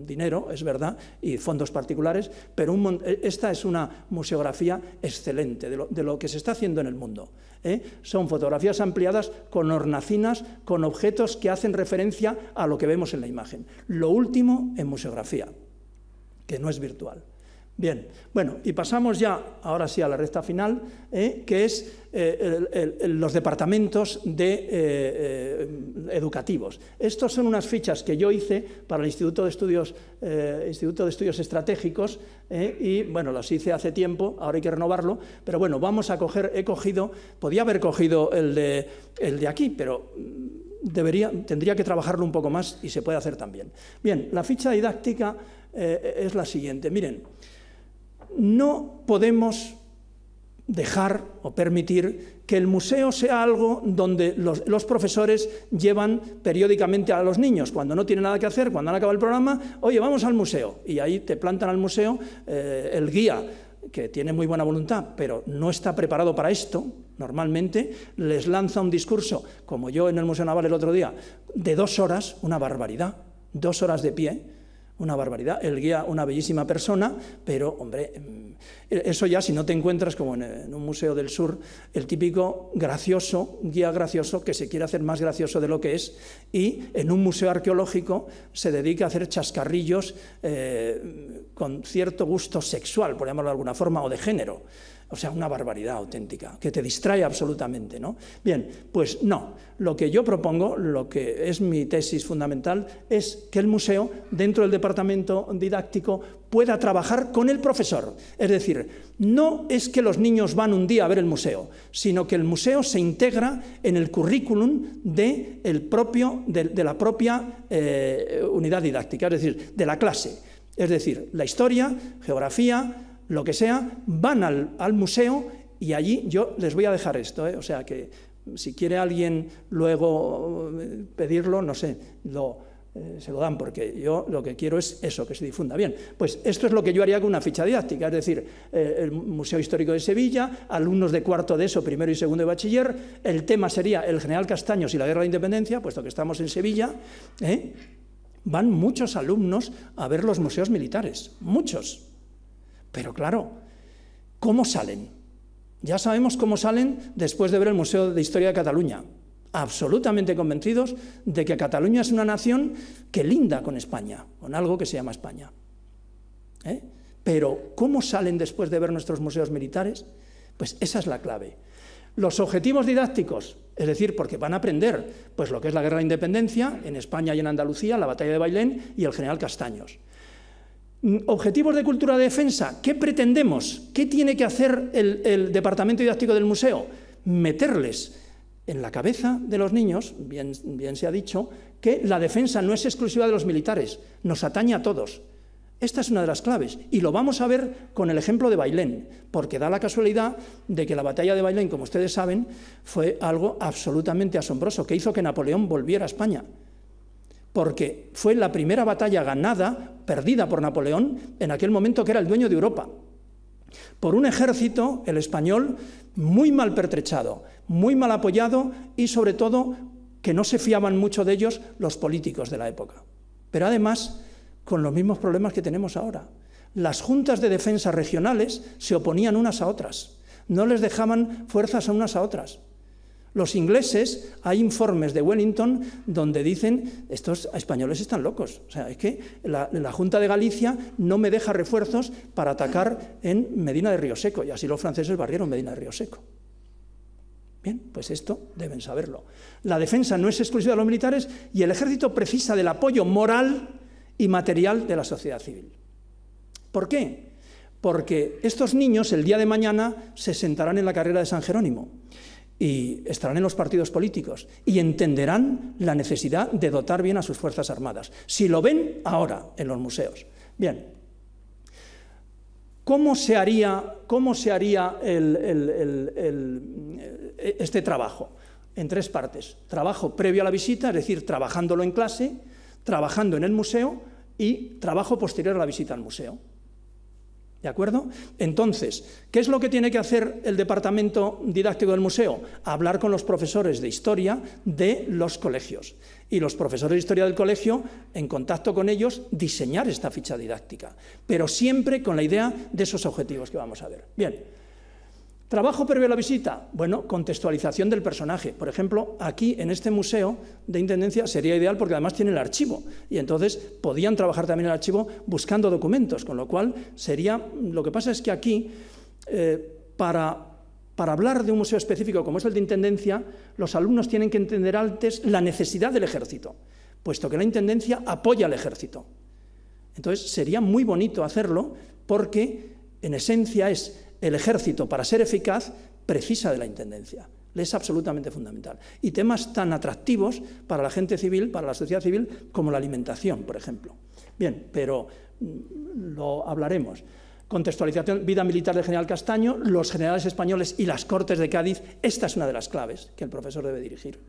mm, dinero, es verdad, y fondos particulares, pero e, esta es una museografía excelente de lo, que se está haciendo en el mundo. ¿eh? Son fotografías ampliadas con hornacinas, con objetos que hacen referencia a lo que vemos en la imagen. Lo último en museografía que no es virtual. Bien, bueno, y pasamos ya, ahora sí, a la recta final, ¿eh? que es eh, los departamentos de, eh, educativos. Estos son unas fichas que yo hice para el Instituto de Estudios, Estratégicos y, bueno, las hice hace tiempo, ahora hay que renovarlo, pero bueno, vamos a coger, he cogido, podía haber cogido el de, el de aquí, pero debería, tendría que trabajarlo un poco más y se puede hacer también. Bien, la ficha didáctica eh, es la siguiente. Miren, no podemos dejar o permitir que el museo sea algo donde los, profesores llevan periódicamente a los niños, cuando no tienen nada que hacer, cuando han acabado el programa, oye, vamos al museo. Y ahí te plantan al museo eh, el guía, que tiene muy buena voluntad, pero no está preparado para esto, normalmente, les lanza un discurso, como yo en el Museo Naval el otro día, de dos horas, una barbaridad, dos horas de pie, una barbaridad. El guía, una bellísima persona, pero, hombre, mm, eso ya si no te encuentras como en, un museo del sur, el típico gracioso, guía gracioso, que se quiere hacer más gracioso de lo que es, y en un museo arqueológico se dedica a hacer chascarrillos eh, con cierto gusto sexual, por llamarlo de alguna forma, o de género. O sea, una barbaridad auténtica, que te distrae absolutamente, ¿no? Bien, pues no. Lo que yo propongo, lo que es mi tesis fundamental, es que el museo, dentro del departamento didáctico, pueda trabajar con el profesor. Es decir, no es que los niños van un día a ver el museo, sino que el museo se integra en el currículum de, el propio, de, la propia eh, unidad didáctica, es decir, de la clase. Es decir, la historia, geografía, lo que sea, van al, museo y allí yo les voy a dejar esto. ¿eh? O sea que si quiere alguien luego eh, pedirlo, no sé, lo, eh, se lo dan, porque yo lo que quiero es eso, que se difunda bien. Pues esto es lo que yo haría con una ficha didáctica, es decir, el Museo Histórico de Sevilla, alumnos de cuarto de eso, primero y segundo de bachiller, el tema sería el general Castaños y la guerra de independencia, puesto que estamos en Sevilla, van muchos alumnos a ver los museos militares, muchos. Pero claro, ¿cómo salen? Ya sabemos cómo salen después de ver el Museo de Historia de Cataluña, absolutamente convencidos de que Cataluña es una nación que linda con España, con algo que se llama España. ¿eh? Pero ¿cómo salen después de ver nuestros museos militares? Pues esa es la clave. Los objetivos didácticos, es decir, porque van a aprender pues lo que es la Guerra de Independencia en España y en Andalucía, la Batalla de Bailén y el General Castaños. Mm, objetivos de cultura de defensa. ¿Qué pretendemos? ¿Qué tiene que hacer el, departamento didáctico del museo? Meterles en la cabeza de los niños, bien, bien, se ha dicho, que la defensa no es exclusiva de los militares, nos atañe a todos. Esta es una de las claves y lo vamos a ver con el ejemplo de Bailén, porque da la casualidad de que la batalla de Bailén, como ustedes saben, fue algo absolutamente asombroso, que hizo que Napoleón volviera a España, porque fue la primera batalla ganada perdida por Napoleón en aquel momento que era el dueño de Europa, por un ejército, el español, muy mal pertrechado, muy mal apoyado y sobre todo que no se fiaban mucho de ellos los políticos de la época. Pero además, con los mismos problemas que tenemos ahora. Las juntas de defensa regionales se oponían unas a otras, no les dejaban fuerzas a unas a otras. Los ingleses, hay informes de Wellington donde dicen, estos españoles están locos. O sea, es que la, la Junta de Galicia no me deja refuerzos para atacar en Medina de Río Seco. Y así los franceses barrieron Medina de Río Seco. Bien, pues esto deben saberlo. La defensa no es exclusiva de los militares y el ejército precisa del apoyo moral y material de la sociedad civil. ¿Por qué? Porque estos niños el día de mañana se sentarán en la carrera de San Jerónimo y estarán en los partidos políticos y entenderán la necesidad de dotar bien a sus Fuerzas Armadas. Si lo ven ahora en los museos. Bien, ¿cómo se haría, cómo se haría eh, este trabajo? En tres partes. Trabajo previo a la visita, es decir, trabajándolo en clase, trabajando en el museo y trabajo posterior a la visita al museo. ¿De acuerdo? Entonces, ¿qué es lo que tiene que hacer el departamento didáctico del museo? Hablar con los profesores de historia de los colegios. Y los profesores de historia del colegio, en contacto con ellos, diseñar esta ficha didáctica. Pero siempre con la idea de esos objetivos que vamos a ver. Bien, Trabajo previo a la visita. Bueno, contextualización del personaje. Por ejemplo, aquí en este museo de Intendencia sería ideal porque además tiene el archivo y entonces podían trabajar también el archivo buscando documentos, con lo cual sería... Lo que pasa es que aquí, eh, para, para hablar de un museo específico como es el de Intendencia, los alumnos tienen que entender antes la necesidad del ejército, puesto que la Intendencia apoya al ejército. Entonces sería muy bonito hacerlo porque en esencia es el ejército, para ser eficaz, precisa de la Intendencia. Le es absolutamente fundamental. Y temas tan atractivos para la gente civil, para la sociedad civil, como la alimentación, por ejemplo. Bien, pero mm, lo hablaremos. Contextualización, vida militar del general Castaño, los generales españoles y las Cortes de Cádiz, esta es una de las claves que el profesor debe dirigir.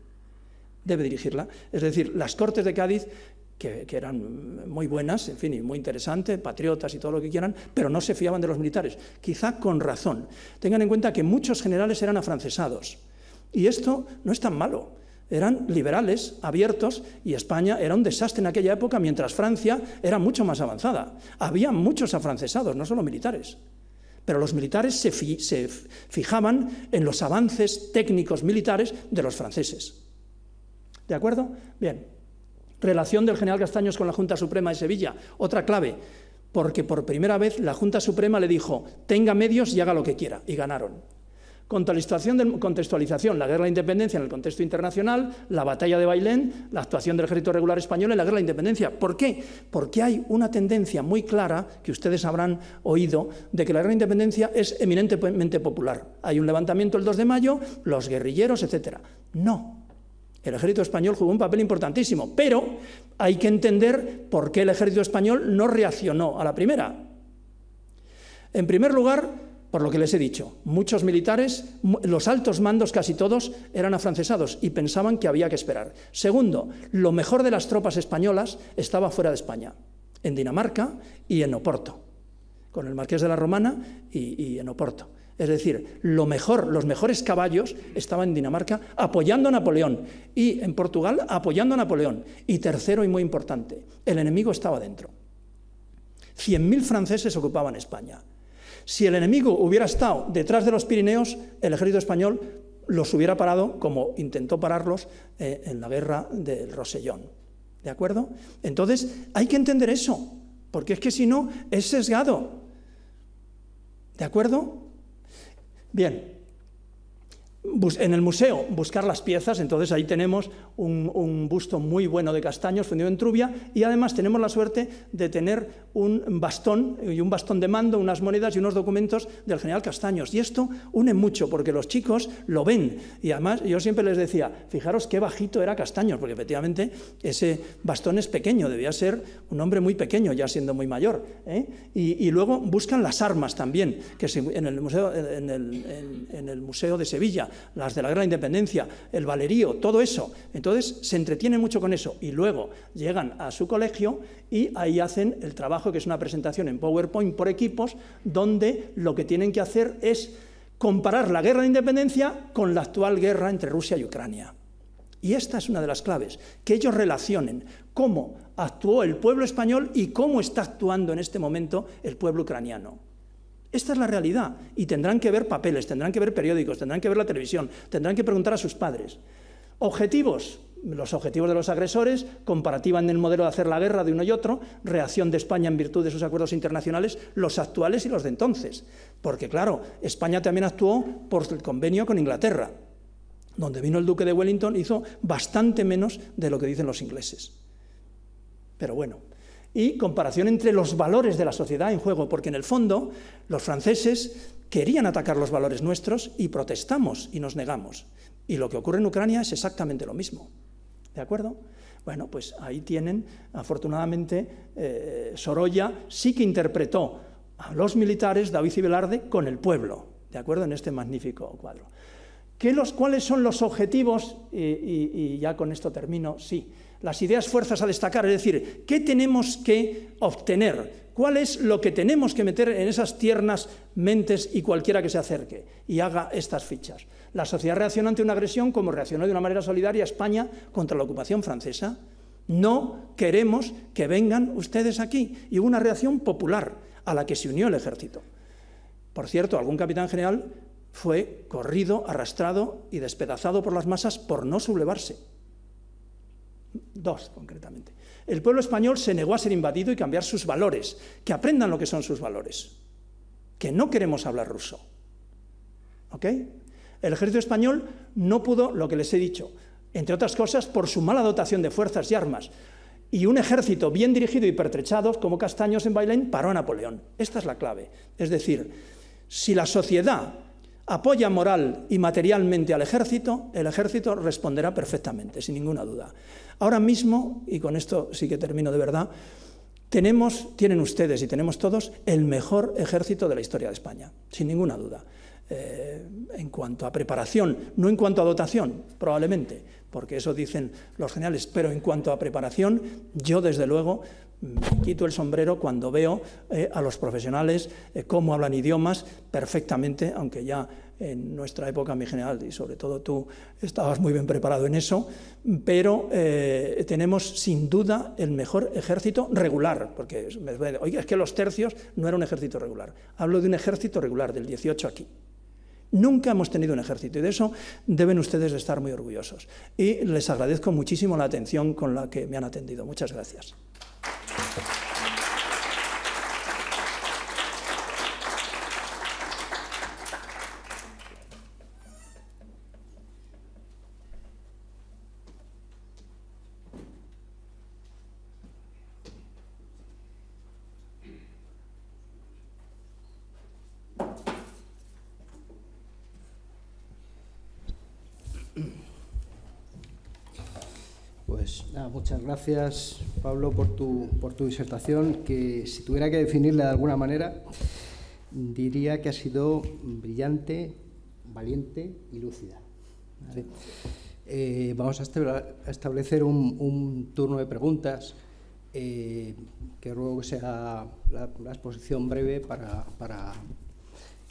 Debe dirigirla. Es decir, las Cortes de Cádiz que, eran muy buenas, en fin, y muy interesantes, patriotas y todo lo que quieran, pero no se fiaban de los militares, quizá con razón. Tengan en cuenta que muchos generales eran afrancesados, y esto no es tan malo. Eran liberales, abiertos, y España era un desastre en aquella época, mientras Francia era mucho más avanzada. Había muchos afrancesados, no solo militares. Pero los militares se fijaban en los avances técnicos militares de los franceses. ¿De acuerdo? Bien, Relación del general Castaños con la Junta Suprema de Sevilla, otra clave, porque por primera vez la Junta Suprema le dijo, tenga medios y haga lo que quiera, y ganaron. Contextualización, de contextualización, la guerra de la independencia en el contexto internacional, la batalla de Bailén, la actuación del ejército regular español en la guerra de la independencia. ¿Por qué? Porque hay una tendencia muy clara, que ustedes habrán oído, de que la guerra de la independencia es eminentemente popular. Hay un levantamiento el 2 de mayo, los guerrilleros, etc. No, el ejército español jugó un papel importantísimo, pero hay que entender por qué el ejército español no reaccionó a la primera. En primer lugar, por lo que les he dicho, muchos militares, los altos mandos casi todos, eran afrancesados y pensaban que había que esperar. Segundo, lo mejor de las tropas españolas estaba fuera de España, en Dinamarca y en Oporto, con el marqués de la Romana y, en Oporto. Es decir, lo mejor, los mejores caballos estaban en Dinamarca apoyando a Napoleón y en Portugal apoyando a Napoleón. Y tercero y muy importante, el enemigo estaba dentro. 100.000 franceses ocupaban España. Si el enemigo hubiera estado detrás de los Pirineos, el ejército español los hubiera parado como intentó pararlos eh, en la guerra del Rosellón. ¿De acuerdo? Entonces, hay que entender eso, porque es que si no, es sesgado. ¿De acuerdo? Bien, en el museo buscar las piezas, entonces ahí tenemos un, busto muy bueno de castaños fundido en trubia y además tenemos la suerte de tener un bastón y un bastón de mando, unas monedas y unos documentos del general Castaños. Y esto une mucho porque los chicos lo ven y además yo siempre les decía, fijaros qué bajito era Castaños, porque efectivamente ese bastón es pequeño, debía ser un hombre muy pequeño ya siendo muy mayor. ¿eh? Y, luego buscan las armas también, que en, el museo, en, el, en el Museo de Sevilla las de la Guerra de Independencia, el Valerío, todo eso. Entonces se entretienen mucho con eso y luego llegan a su colegio y ahí hacen el trabajo que es una presentación en PowerPoint por equipos donde lo que tienen que hacer es comparar la guerra de independencia con la actual guerra entre Rusia y Ucrania. Y esta es una de las claves, que ellos relacionen cómo actuó el pueblo español y cómo está actuando en este momento el pueblo ucraniano. Esta es la realidad. Y tendrán que ver papeles, tendrán que ver periódicos, tendrán que ver la televisión, tendrán que preguntar a sus padres. Objetivos. Los objetivos de los agresores, comparativa en el modelo de hacer la guerra de uno y otro, reacción de España en virtud de sus acuerdos internacionales, los actuales y los de entonces. Porque, claro, España también actuó por el convenio con Inglaterra, donde vino el duque de Wellington, hizo bastante menos de lo que dicen los ingleses. Pero bueno, y comparación entre los valores de la sociedad en juego, porque en el fondo los franceses querían atacar los valores nuestros y protestamos y nos negamos. Y lo que ocurre en Ucrania es exactamente lo mismo. ¿De acuerdo? Bueno, pues ahí tienen, afortunadamente, eh, Sorolla sí que interpretó a los militares, David y Velarde, con el pueblo, ¿de acuerdo? En este magnífico cuadro. los, ¿Cuáles son los objetivos? y ya con esto termino, sí las ideas fuerzas a destacar, es decir, ¿qué tenemos que obtener? ¿Cuál es lo que tenemos que meter en esas tiernas mentes y cualquiera que se acerque y haga estas fichas? La sociedad reacciona ante una agresión como reaccionó de una manera solidaria España contra la ocupación francesa. No queremos que vengan ustedes aquí. Y hubo una reacción popular a la que se unió el ejército. Por cierto, algún capitán general fue corrido, arrastrado y despedazado por las masas por no sublevarse. Dos, concretamente. El pueblo español se negó a ser invadido y cambiar sus valores, que aprendan lo que son sus valores, que no queremos hablar ruso. ¿Ok? El ejército español no pudo, lo que les he dicho, entre otras cosas, por su mala dotación de fuerzas y armas. Y un ejército bien dirigido y pertrechado, como castaños en Bailén, paró a Napoleón. Esta es la clave. Es decir, si la sociedad apoya moral y materialmente al ejército, el ejército responderá perfectamente, sin ninguna duda. Ahora mismo, y con esto sí que termino de verdad, tenemos, tienen ustedes y tenemos todos el mejor ejército de la historia de España, sin ninguna duda. Eh, en cuanto a preparación, no en cuanto a dotación, probablemente, porque eso dicen los generales, pero en cuanto a preparación, yo desde luego me quito el sombrero cuando veo eh, a los profesionales eh, cómo hablan idiomas perfectamente, aunque ya en nuestra época, mi general, y sobre todo tú estabas muy bien preparado en eso, pero eh, tenemos sin duda el mejor ejército regular, porque es que los tercios no era un ejército regular, hablo de un ejército regular, del 18 aquí. Nunca hemos tenido un ejército y de eso deben ustedes estar muy orgullosos. Y les agradezco muchísimo la atención con la que me han atendido. Muchas gracias. gracias Pablo por tu, por tu disertación, que si tuviera que definirla de alguna manera, diría que ha sido brillante, valiente y lúcida. Eh, vamos a establecer un, turno de preguntas eh, que ruego sea la, exposición breve para,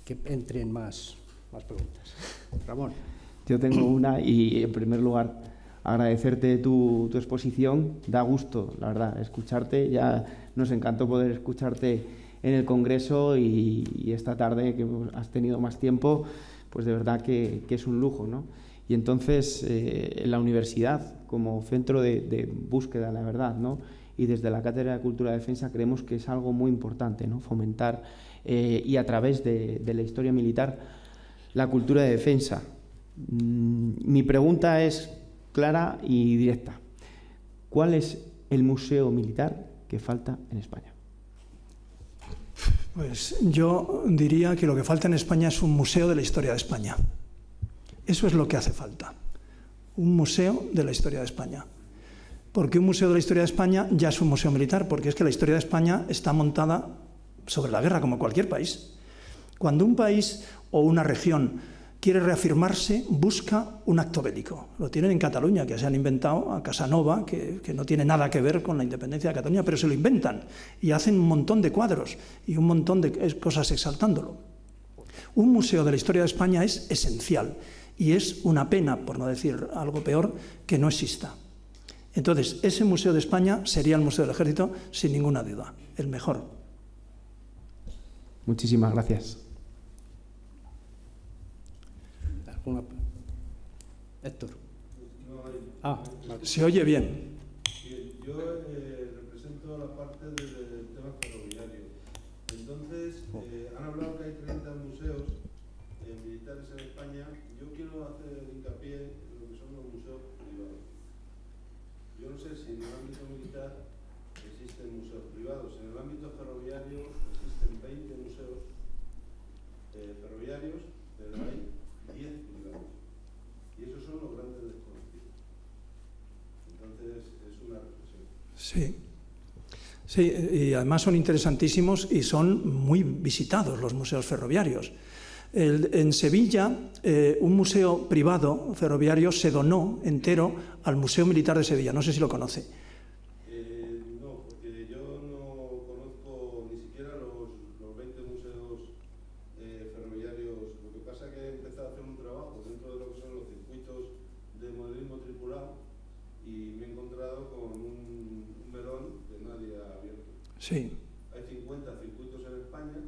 que entren más, más preguntas. Ramón. Yo tengo una y en primer lugar agradecerte tu, exposición. Da gusto, la verdad, escucharte. Ya nos encantó poder escucharte en el Congreso y, esta tarde que has tenido más tiempo, pues de verdad que, es un lujo, Y entonces eh, la universidad como centro de, búsqueda, la verdad, ¿no? Y desde la Cátedra de Cultura de Defensa creemos que es algo muy importante, ¿no? Fomentar eh, y a través de, la historia militar la cultura de defensa. Mm, mi pregunta es, clara y directa. ¿Cuál es el museo militar que falta en España? Pues yo diría que lo que falta en España es un museo de la historia de España. Eso es lo que hace falta. Un museo de la historia de España. Porque un museo de la historia de España ya es un museo militar, porque es que la historia de España está montada sobre la guerra, como cualquier país. Cuando un país o una región quiere reafirmarse, busca un acto bélico. Lo tienen en Cataluña, que se han inventado a Casanova, que, no tiene nada que ver con la independencia de Cataluña, pero se lo inventan y hacen un montón de cuadros y un montón de cosas exaltándolo. Un museo de la historia de España es esencial y es una pena, por no decir algo peor, que no exista. Entonces, ese Museo de España sería el Museo del Ejército, sin ninguna duda, el mejor. Muchísimas gracias. Héctor. Ah, se oye bien. Sí, y además son interesantísimos y son muy visitados los museos ferroviarios. en Sevilla, eh, un museo privado ferroviario se donó entero al Museo Militar de Sevilla, no sé si lo conoce. Sí. Hay 50 circuitos en España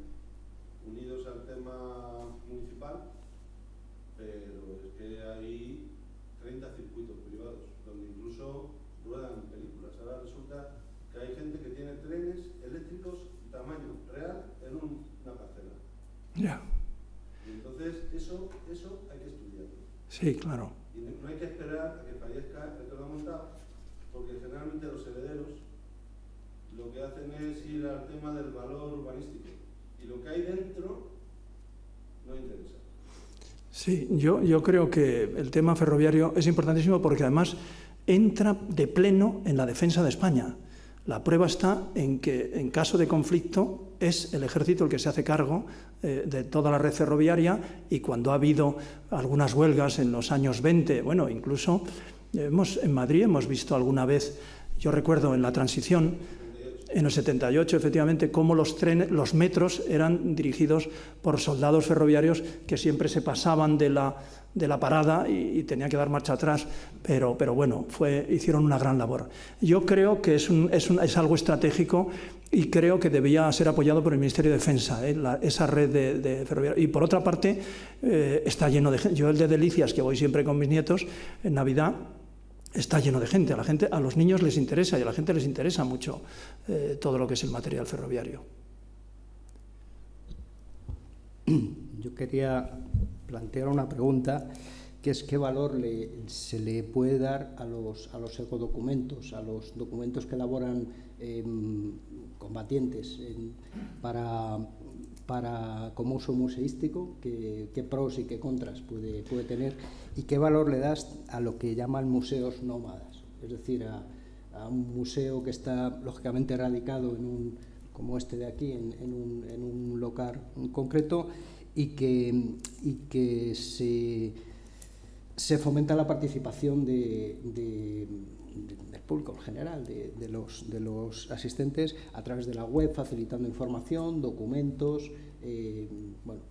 unidos al tema municipal, pero es que hay 30 circuitos privados, donde incluso ruedan películas. Ahora resulta que hay gente que tiene trenes eléctricos de tamaño real en una parcela. Ya. entonces eso, eso hay que estudiarlo. Sí, claro. Sí, yo, yo creo que el tema ferroviario es importantísimo porque además entra de pleno en la defensa de España. La prueba está en que, en caso de conflicto, es el ejército el que se hace cargo eh, de toda la red ferroviaria y cuando ha habido algunas huelgas en los años 20, bueno, incluso hemos, en Madrid hemos visto alguna vez, yo recuerdo en la transición, en el 78, efectivamente, cómo los, trenes, los metros eran dirigidos por soldados ferroviarios que siempre se pasaban de la, de la parada y, tenían tenía que dar marcha atrás, pero, pero bueno, fue, hicieron una gran labor. Yo creo que es, es, algo estratégico y creo que debía ser apoyado por el Ministerio de Defensa, eh, esa red de, de ferroviarios. Y por otra parte, eh, está lleno de gente. Yo el de Delicias, que voy siempre con mis nietos en Navidad, está lleno de gente. A, la gente. a los niños les interesa y a la gente les interesa mucho eh, todo lo que es el material ferroviario. Yo quería plantear una pregunta que es qué valor se le puede dar a los, a los ecodocumentos, a los documentos que elaboran em, combatientes para como uso museístico, qué, pros y qué contras puede, puede tener y qué valor le das a lo que llaman museos nómadas, es decir, a, un museo que está lógicamente radicado en un, como este de aquí, en, un, en local concreto y que, que se, fomenta la participación de del público en general, de, los, de los asistentes, a través de la web, facilitando información, documentos, eh, bueno,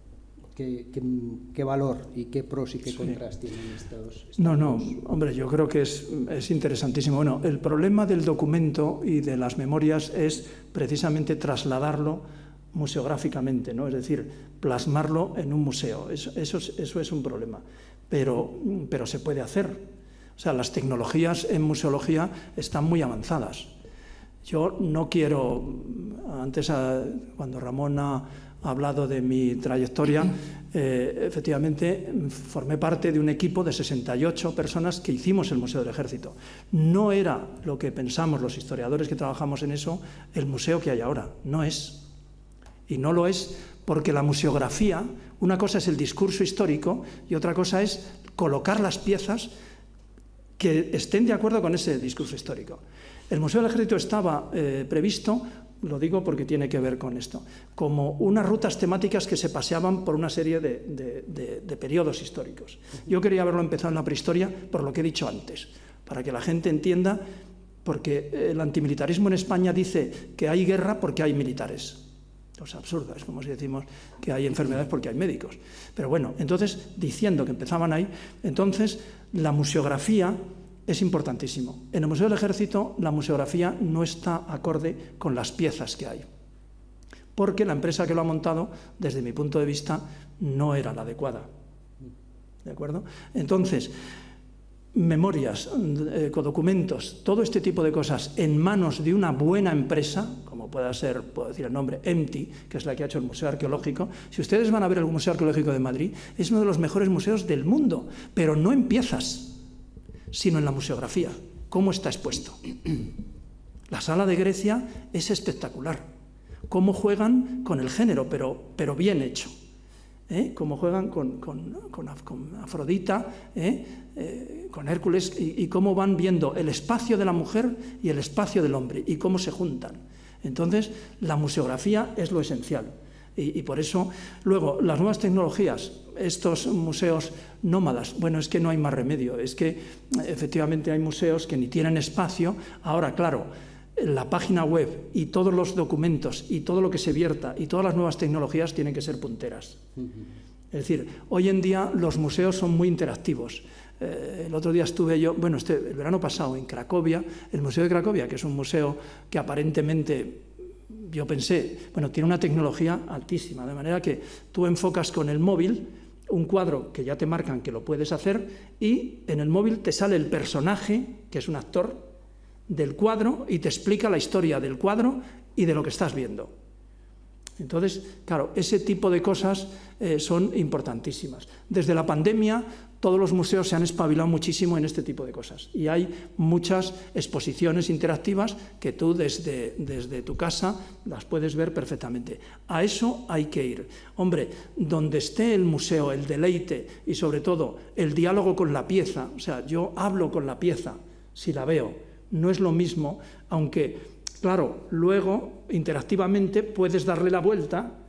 ¿Qué, valor y qué pros y qué contras tienen estos, No, no, hombre, yo creo que es, es, interesantísimo. Bueno, el problema del documento y de las memorias es precisamente trasladarlo museográficamente, ¿no? Es decir, plasmarlo en un museo. Eso, es, eso es un problema. Pero, pero se puede hacer. O sea, las tecnologías en museología están muy avanzadas. Yo no quiero, antes ah, cuando Ramón ha hablado de mi trayectoria, eh, efectivamente formé parte de un equipo de 68 personas que hicimos el Museo del Ejército. No era lo que pensamos los historiadores que trabajamos en eso, el museo que hay ahora. No es. Y no lo es porque la museografía, una cosa es el discurso histórico y otra cosa es colocar las piezas que estén de acuerdo con ese discurso histórico. El Museo del Ejército estaba eh, previsto, lo digo porque tiene que ver con esto, como unas rutas temáticas que se paseaban por una serie de, de periodos históricos. Yo quería haberlo empezado en la prehistoria por lo que he dicho antes, para que la gente entienda, porque el antimilitarismo en España dice que hay guerra porque hay militares absurdas, es absurdo, es como si decimos que hay enfermedades porque hay médicos. Pero bueno, entonces, diciendo que empezaban ahí, entonces la museografía es importantísimo. En el Museo del Ejército la museografía no está acorde con las piezas que hay, porque la empresa que lo ha montado, desde mi punto de vista, no era la adecuada. ¿De acuerdo? Entonces, memorias, codocumentos, eh, documentos, todo este tipo de cosas en manos de una buena empresa, pueda ser, puedo decir el nombre, Empty, que es la que ha hecho el Museo Arqueológico. Si ustedes van a ver el Museo Arqueológico de Madrid, es uno de los mejores museos del mundo, pero no en piezas, sino en la museografía, cómo está expuesto. La sala de Grecia es espectacular, cómo juegan con el género, pero, pero bien hecho. ¿eh? ¿Cómo juegan con, Afrodita, ¿eh? Eh, con Hércules, y, cómo van viendo el espacio de la mujer y el espacio del hombre, y cómo se juntan. Entonces, la museografía es lo esencial. Y, por eso, luego, las nuevas tecnologías, estos museos nómadas, bueno, es que no hay más remedio, es que efectivamente hay museos que ni tienen espacio. Ahora, claro, la página web y todos los documentos y todo lo que se vierta y todas las nuevas tecnologías tienen que ser punteras. Es decir, hoy en día los museos son muy interactivos. Eh, el otro día estuve yo, bueno, este, el verano pasado en Cracovia, el Museo de Cracovia, que es un museo que aparentemente yo pensé, bueno, tiene una tecnología altísima, de manera que tú enfocas con el móvil un cuadro que ya te marcan que lo puedes hacer y en el móvil te sale el personaje, que es un actor, del cuadro y te explica la historia del cuadro y de lo que estás viendo. Entonces, claro, ese tipo de cosas eh, son importantísimas. Desde la pandemia todos los museos se han espabilado muchísimo en este tipo de cosas. Y hay muchas exposiciones interactivas que tú desde, desde tu casa las puedes ver perfectamente. A eso hay que ir. Hombre, donde esté el museo, el deleite y sobre todo el diálogo con la pieza, o sea, yo hablo con la pieza si la veo, no es lo mismo, aunque, claro, luego interactivamente puedes darle la vuelta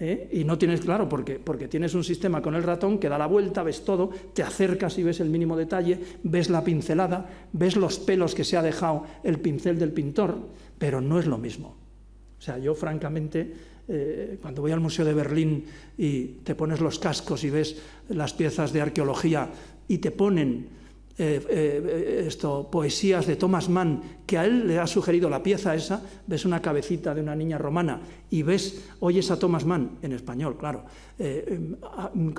¿eh? y no tienes claro porque porque tienes un sistema con el ratón que da la vuelta, ves todo, te acercas y ves el mínimo detalle, ves la pincelada, ves los pelos que se ha dejado el pincel del pintor, pero no es lo mismo. O sea, yo francamente eh, cuando voy al Museo de Berlín y te pones los cascos y ves las piezas de arqueología y te ponen eh, eh, esto, poesías de Thomas Mann, que a él le ha sugerido la pieza esa, ves una cabecita de una niña romana y ves, oyes a Thomas Mann, en español, claro, eh,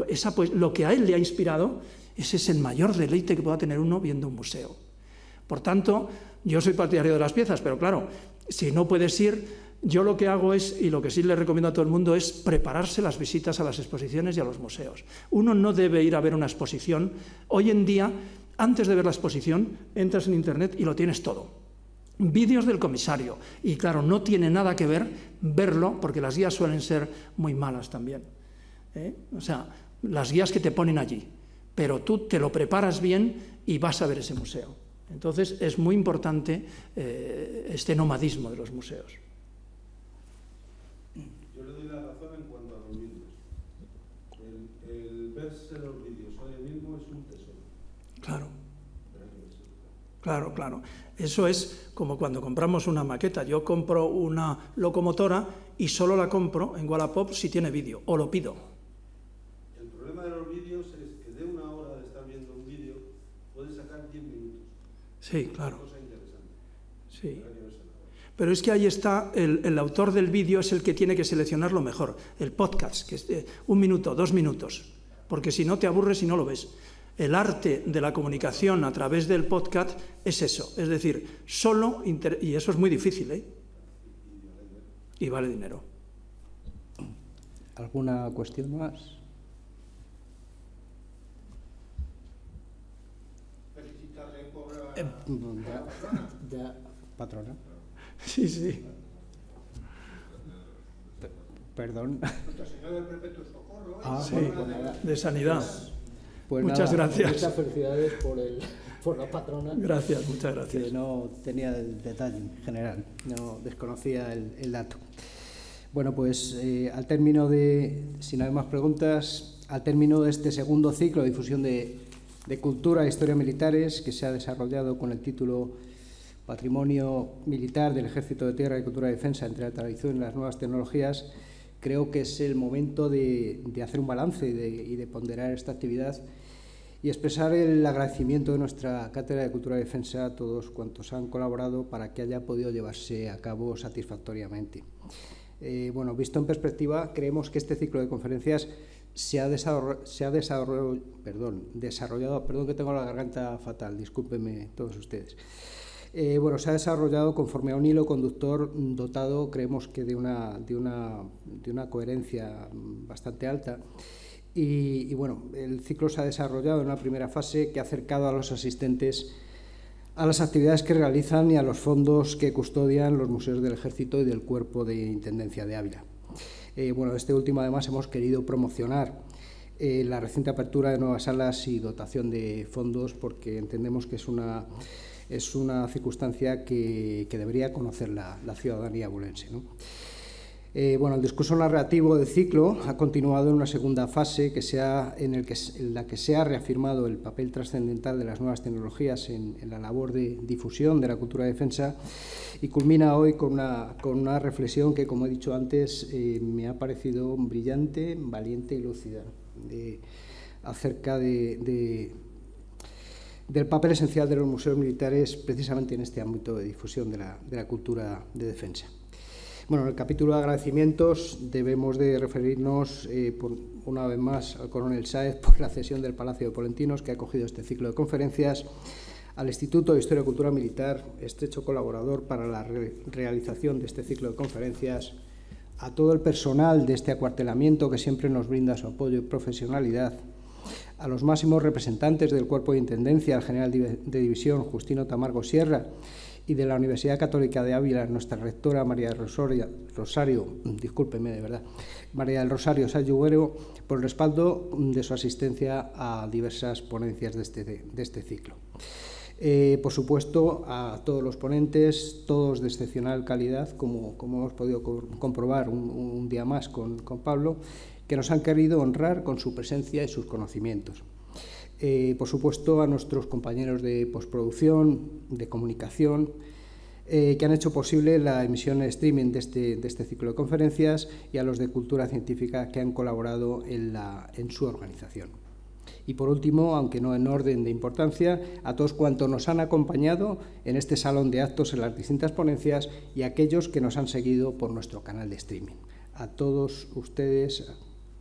esa, pues, lo que a él le ha inspirado, ese es el mayor deleite que pueda tener uno viendo un museo. Por tanto, yo soy partidario de las piezas, pero claro, si no puedes ir, yo lo que hago es, y lo que sí le recomiendo a todo el mundo, es prepararse las visitas a las exposiciones y a los museos. Uno no debe ir a ver una exposición. Hoy en día antes de ver la exposición, entras en Internet y lo tienes todo. Vídeos del comisario. Y claro, no tiene nada que ver verlo, porque las guías suelen ser muy malas también. ¿eh? O sea, las guías que te ponen allí. Pero tú te lo preparas bien y vas a ver ese museo. Entonces es muy importante eh, este nomadismo de los museos. Claro, claro. Eso es como cuando compramos una maqueta. Yo compro una locomotora y solo la compro en Wallapop si tiene vídeo, o lo pido. El problema de los vídeos es que de una hora de estar viendo un vídeo, puedes sacar 10 minutos. Sí, claro. Sí. Pero es que ahí está, el, autor del vídeo es el que tiene que seleccionar lo mejor, el podcast, que es eh, un minuto, dos minutos, porque si no te aburres y no lo ves el arte de la comunicación a través del podcast es eso. Es decir, solo, y eso es muy difícil, ¿eh? Y vale dinero. ¿Alguna cuestión más? Felicitarle por eh, ya, patrona. Sí, sí. Perdón. Nuestra Señora del Perpetuo Socorro. ¿eh? Ah, sí, pues de Sanidad. Pues muchas gracias. Muchas felicidades por, la patrona. Gracias, muchas gracias. Que no tenía el detalle general, no desconocía el, dato. Bueno, pues eh, al término de, si no hay más preguntas, al término de este segundo ciclo de difusión de, cultura e historia militares que se ha desarrollado con el título Patrimonio Militar del Ejército de Tierra y Cultura de Defensa entre la tradición y las nuevas tecnologías, creo que es el momento de, de hacer un balance y de, ponderar esta actividad y expresar el agradecimiento de nuestra Cátedra de Cultura y Defensa a todos cuantos han colaborado para que haya podido llevarse a cabo satisfactoriamente. Eh, bueno, visto en perspectiva, creemos que este ciclo de conferencias se ha, desarrollado, se ha perdón, desarrollado, perdón que tengo la garganta fatal, discúlpenme todos ustedes. Eh, bueno, se ha desarrollado conforme a un hilo conductor mm, dotado, creemos que de una, de una, coherencia mm, bastante alta. Y, bueno, el ciclo se ha desarrollado en una primera fase que ha acercado a los asistentes a las actividades que realizan y a los fondos que custodian los museos del ejército y del cuerpo de Intendencia de Ávila. Eh, bueno, este último además hemos querido promocionar eh, la reciente apertura de nuevas salas y dotación de fondos porque entendemos que es una es una circunstancia que, debería conocer la, ciudadanía bulense. Eh, bueno, el discurso narrativo del ciclo ha continuado en una segunda fase que sea, en, el que, la que se ha reafirmado el papel trascendental de las nuevas tecnologías en, la labor de difusión de la cultura de defensa y culmina hoy con una, con una reflexión que, como he dicho antes, eh, me ha parecido brillante, valiente y lúcida acerca de del papel esencial de los museos militares precisamente en este ámbito de difusión de la, cultura de defensa. Bueno, en el capítulo de agradecimientos debemos de referirnos eh, una vez más al coronel Sáez por la cesión del Palacio de Polentinos que ha acogido este ciclo de conferencias, al Instituto de Historia y Cultura Militar, estrecho colaborador para la realización de este ciclo de conferencias, a todo el personal de este acuartelamiento que siempre nos brinda su apoyo y profesionalidad, a los máximos representantes del Cuerpo de Intendencia, al general de división Justino Tamargo Sierra, y de la Universidad Católica de Ávila, nuestra rectora María del Rosario, Rosario de verdad, María del Rosario por el respaldo de su asistencia a diversas ponencias de este, este ciclo. Eh, por supuesto, a todos los ponentes, todos de excepcional calidad, como, hemos podido comprobar un, día más con, con Pablo, que nos han querido honrar con su presencia y sus conocimientos. Eh, por supuesto, a nuestros compañeros de postproducción, de comunicación, eh, que han hecho posible la emisión en streaming de este, de este ciclo de conferencias, y a los de cultura científica que han colaborado en, la, en su organización. Y por último, aunque no en orden de importancia, a todos cuantos nos han acompañado en este salón de actos en las distintas ponencias y a aquellos que nos han seguido por nuestro canal de streaming. A todos ustedes,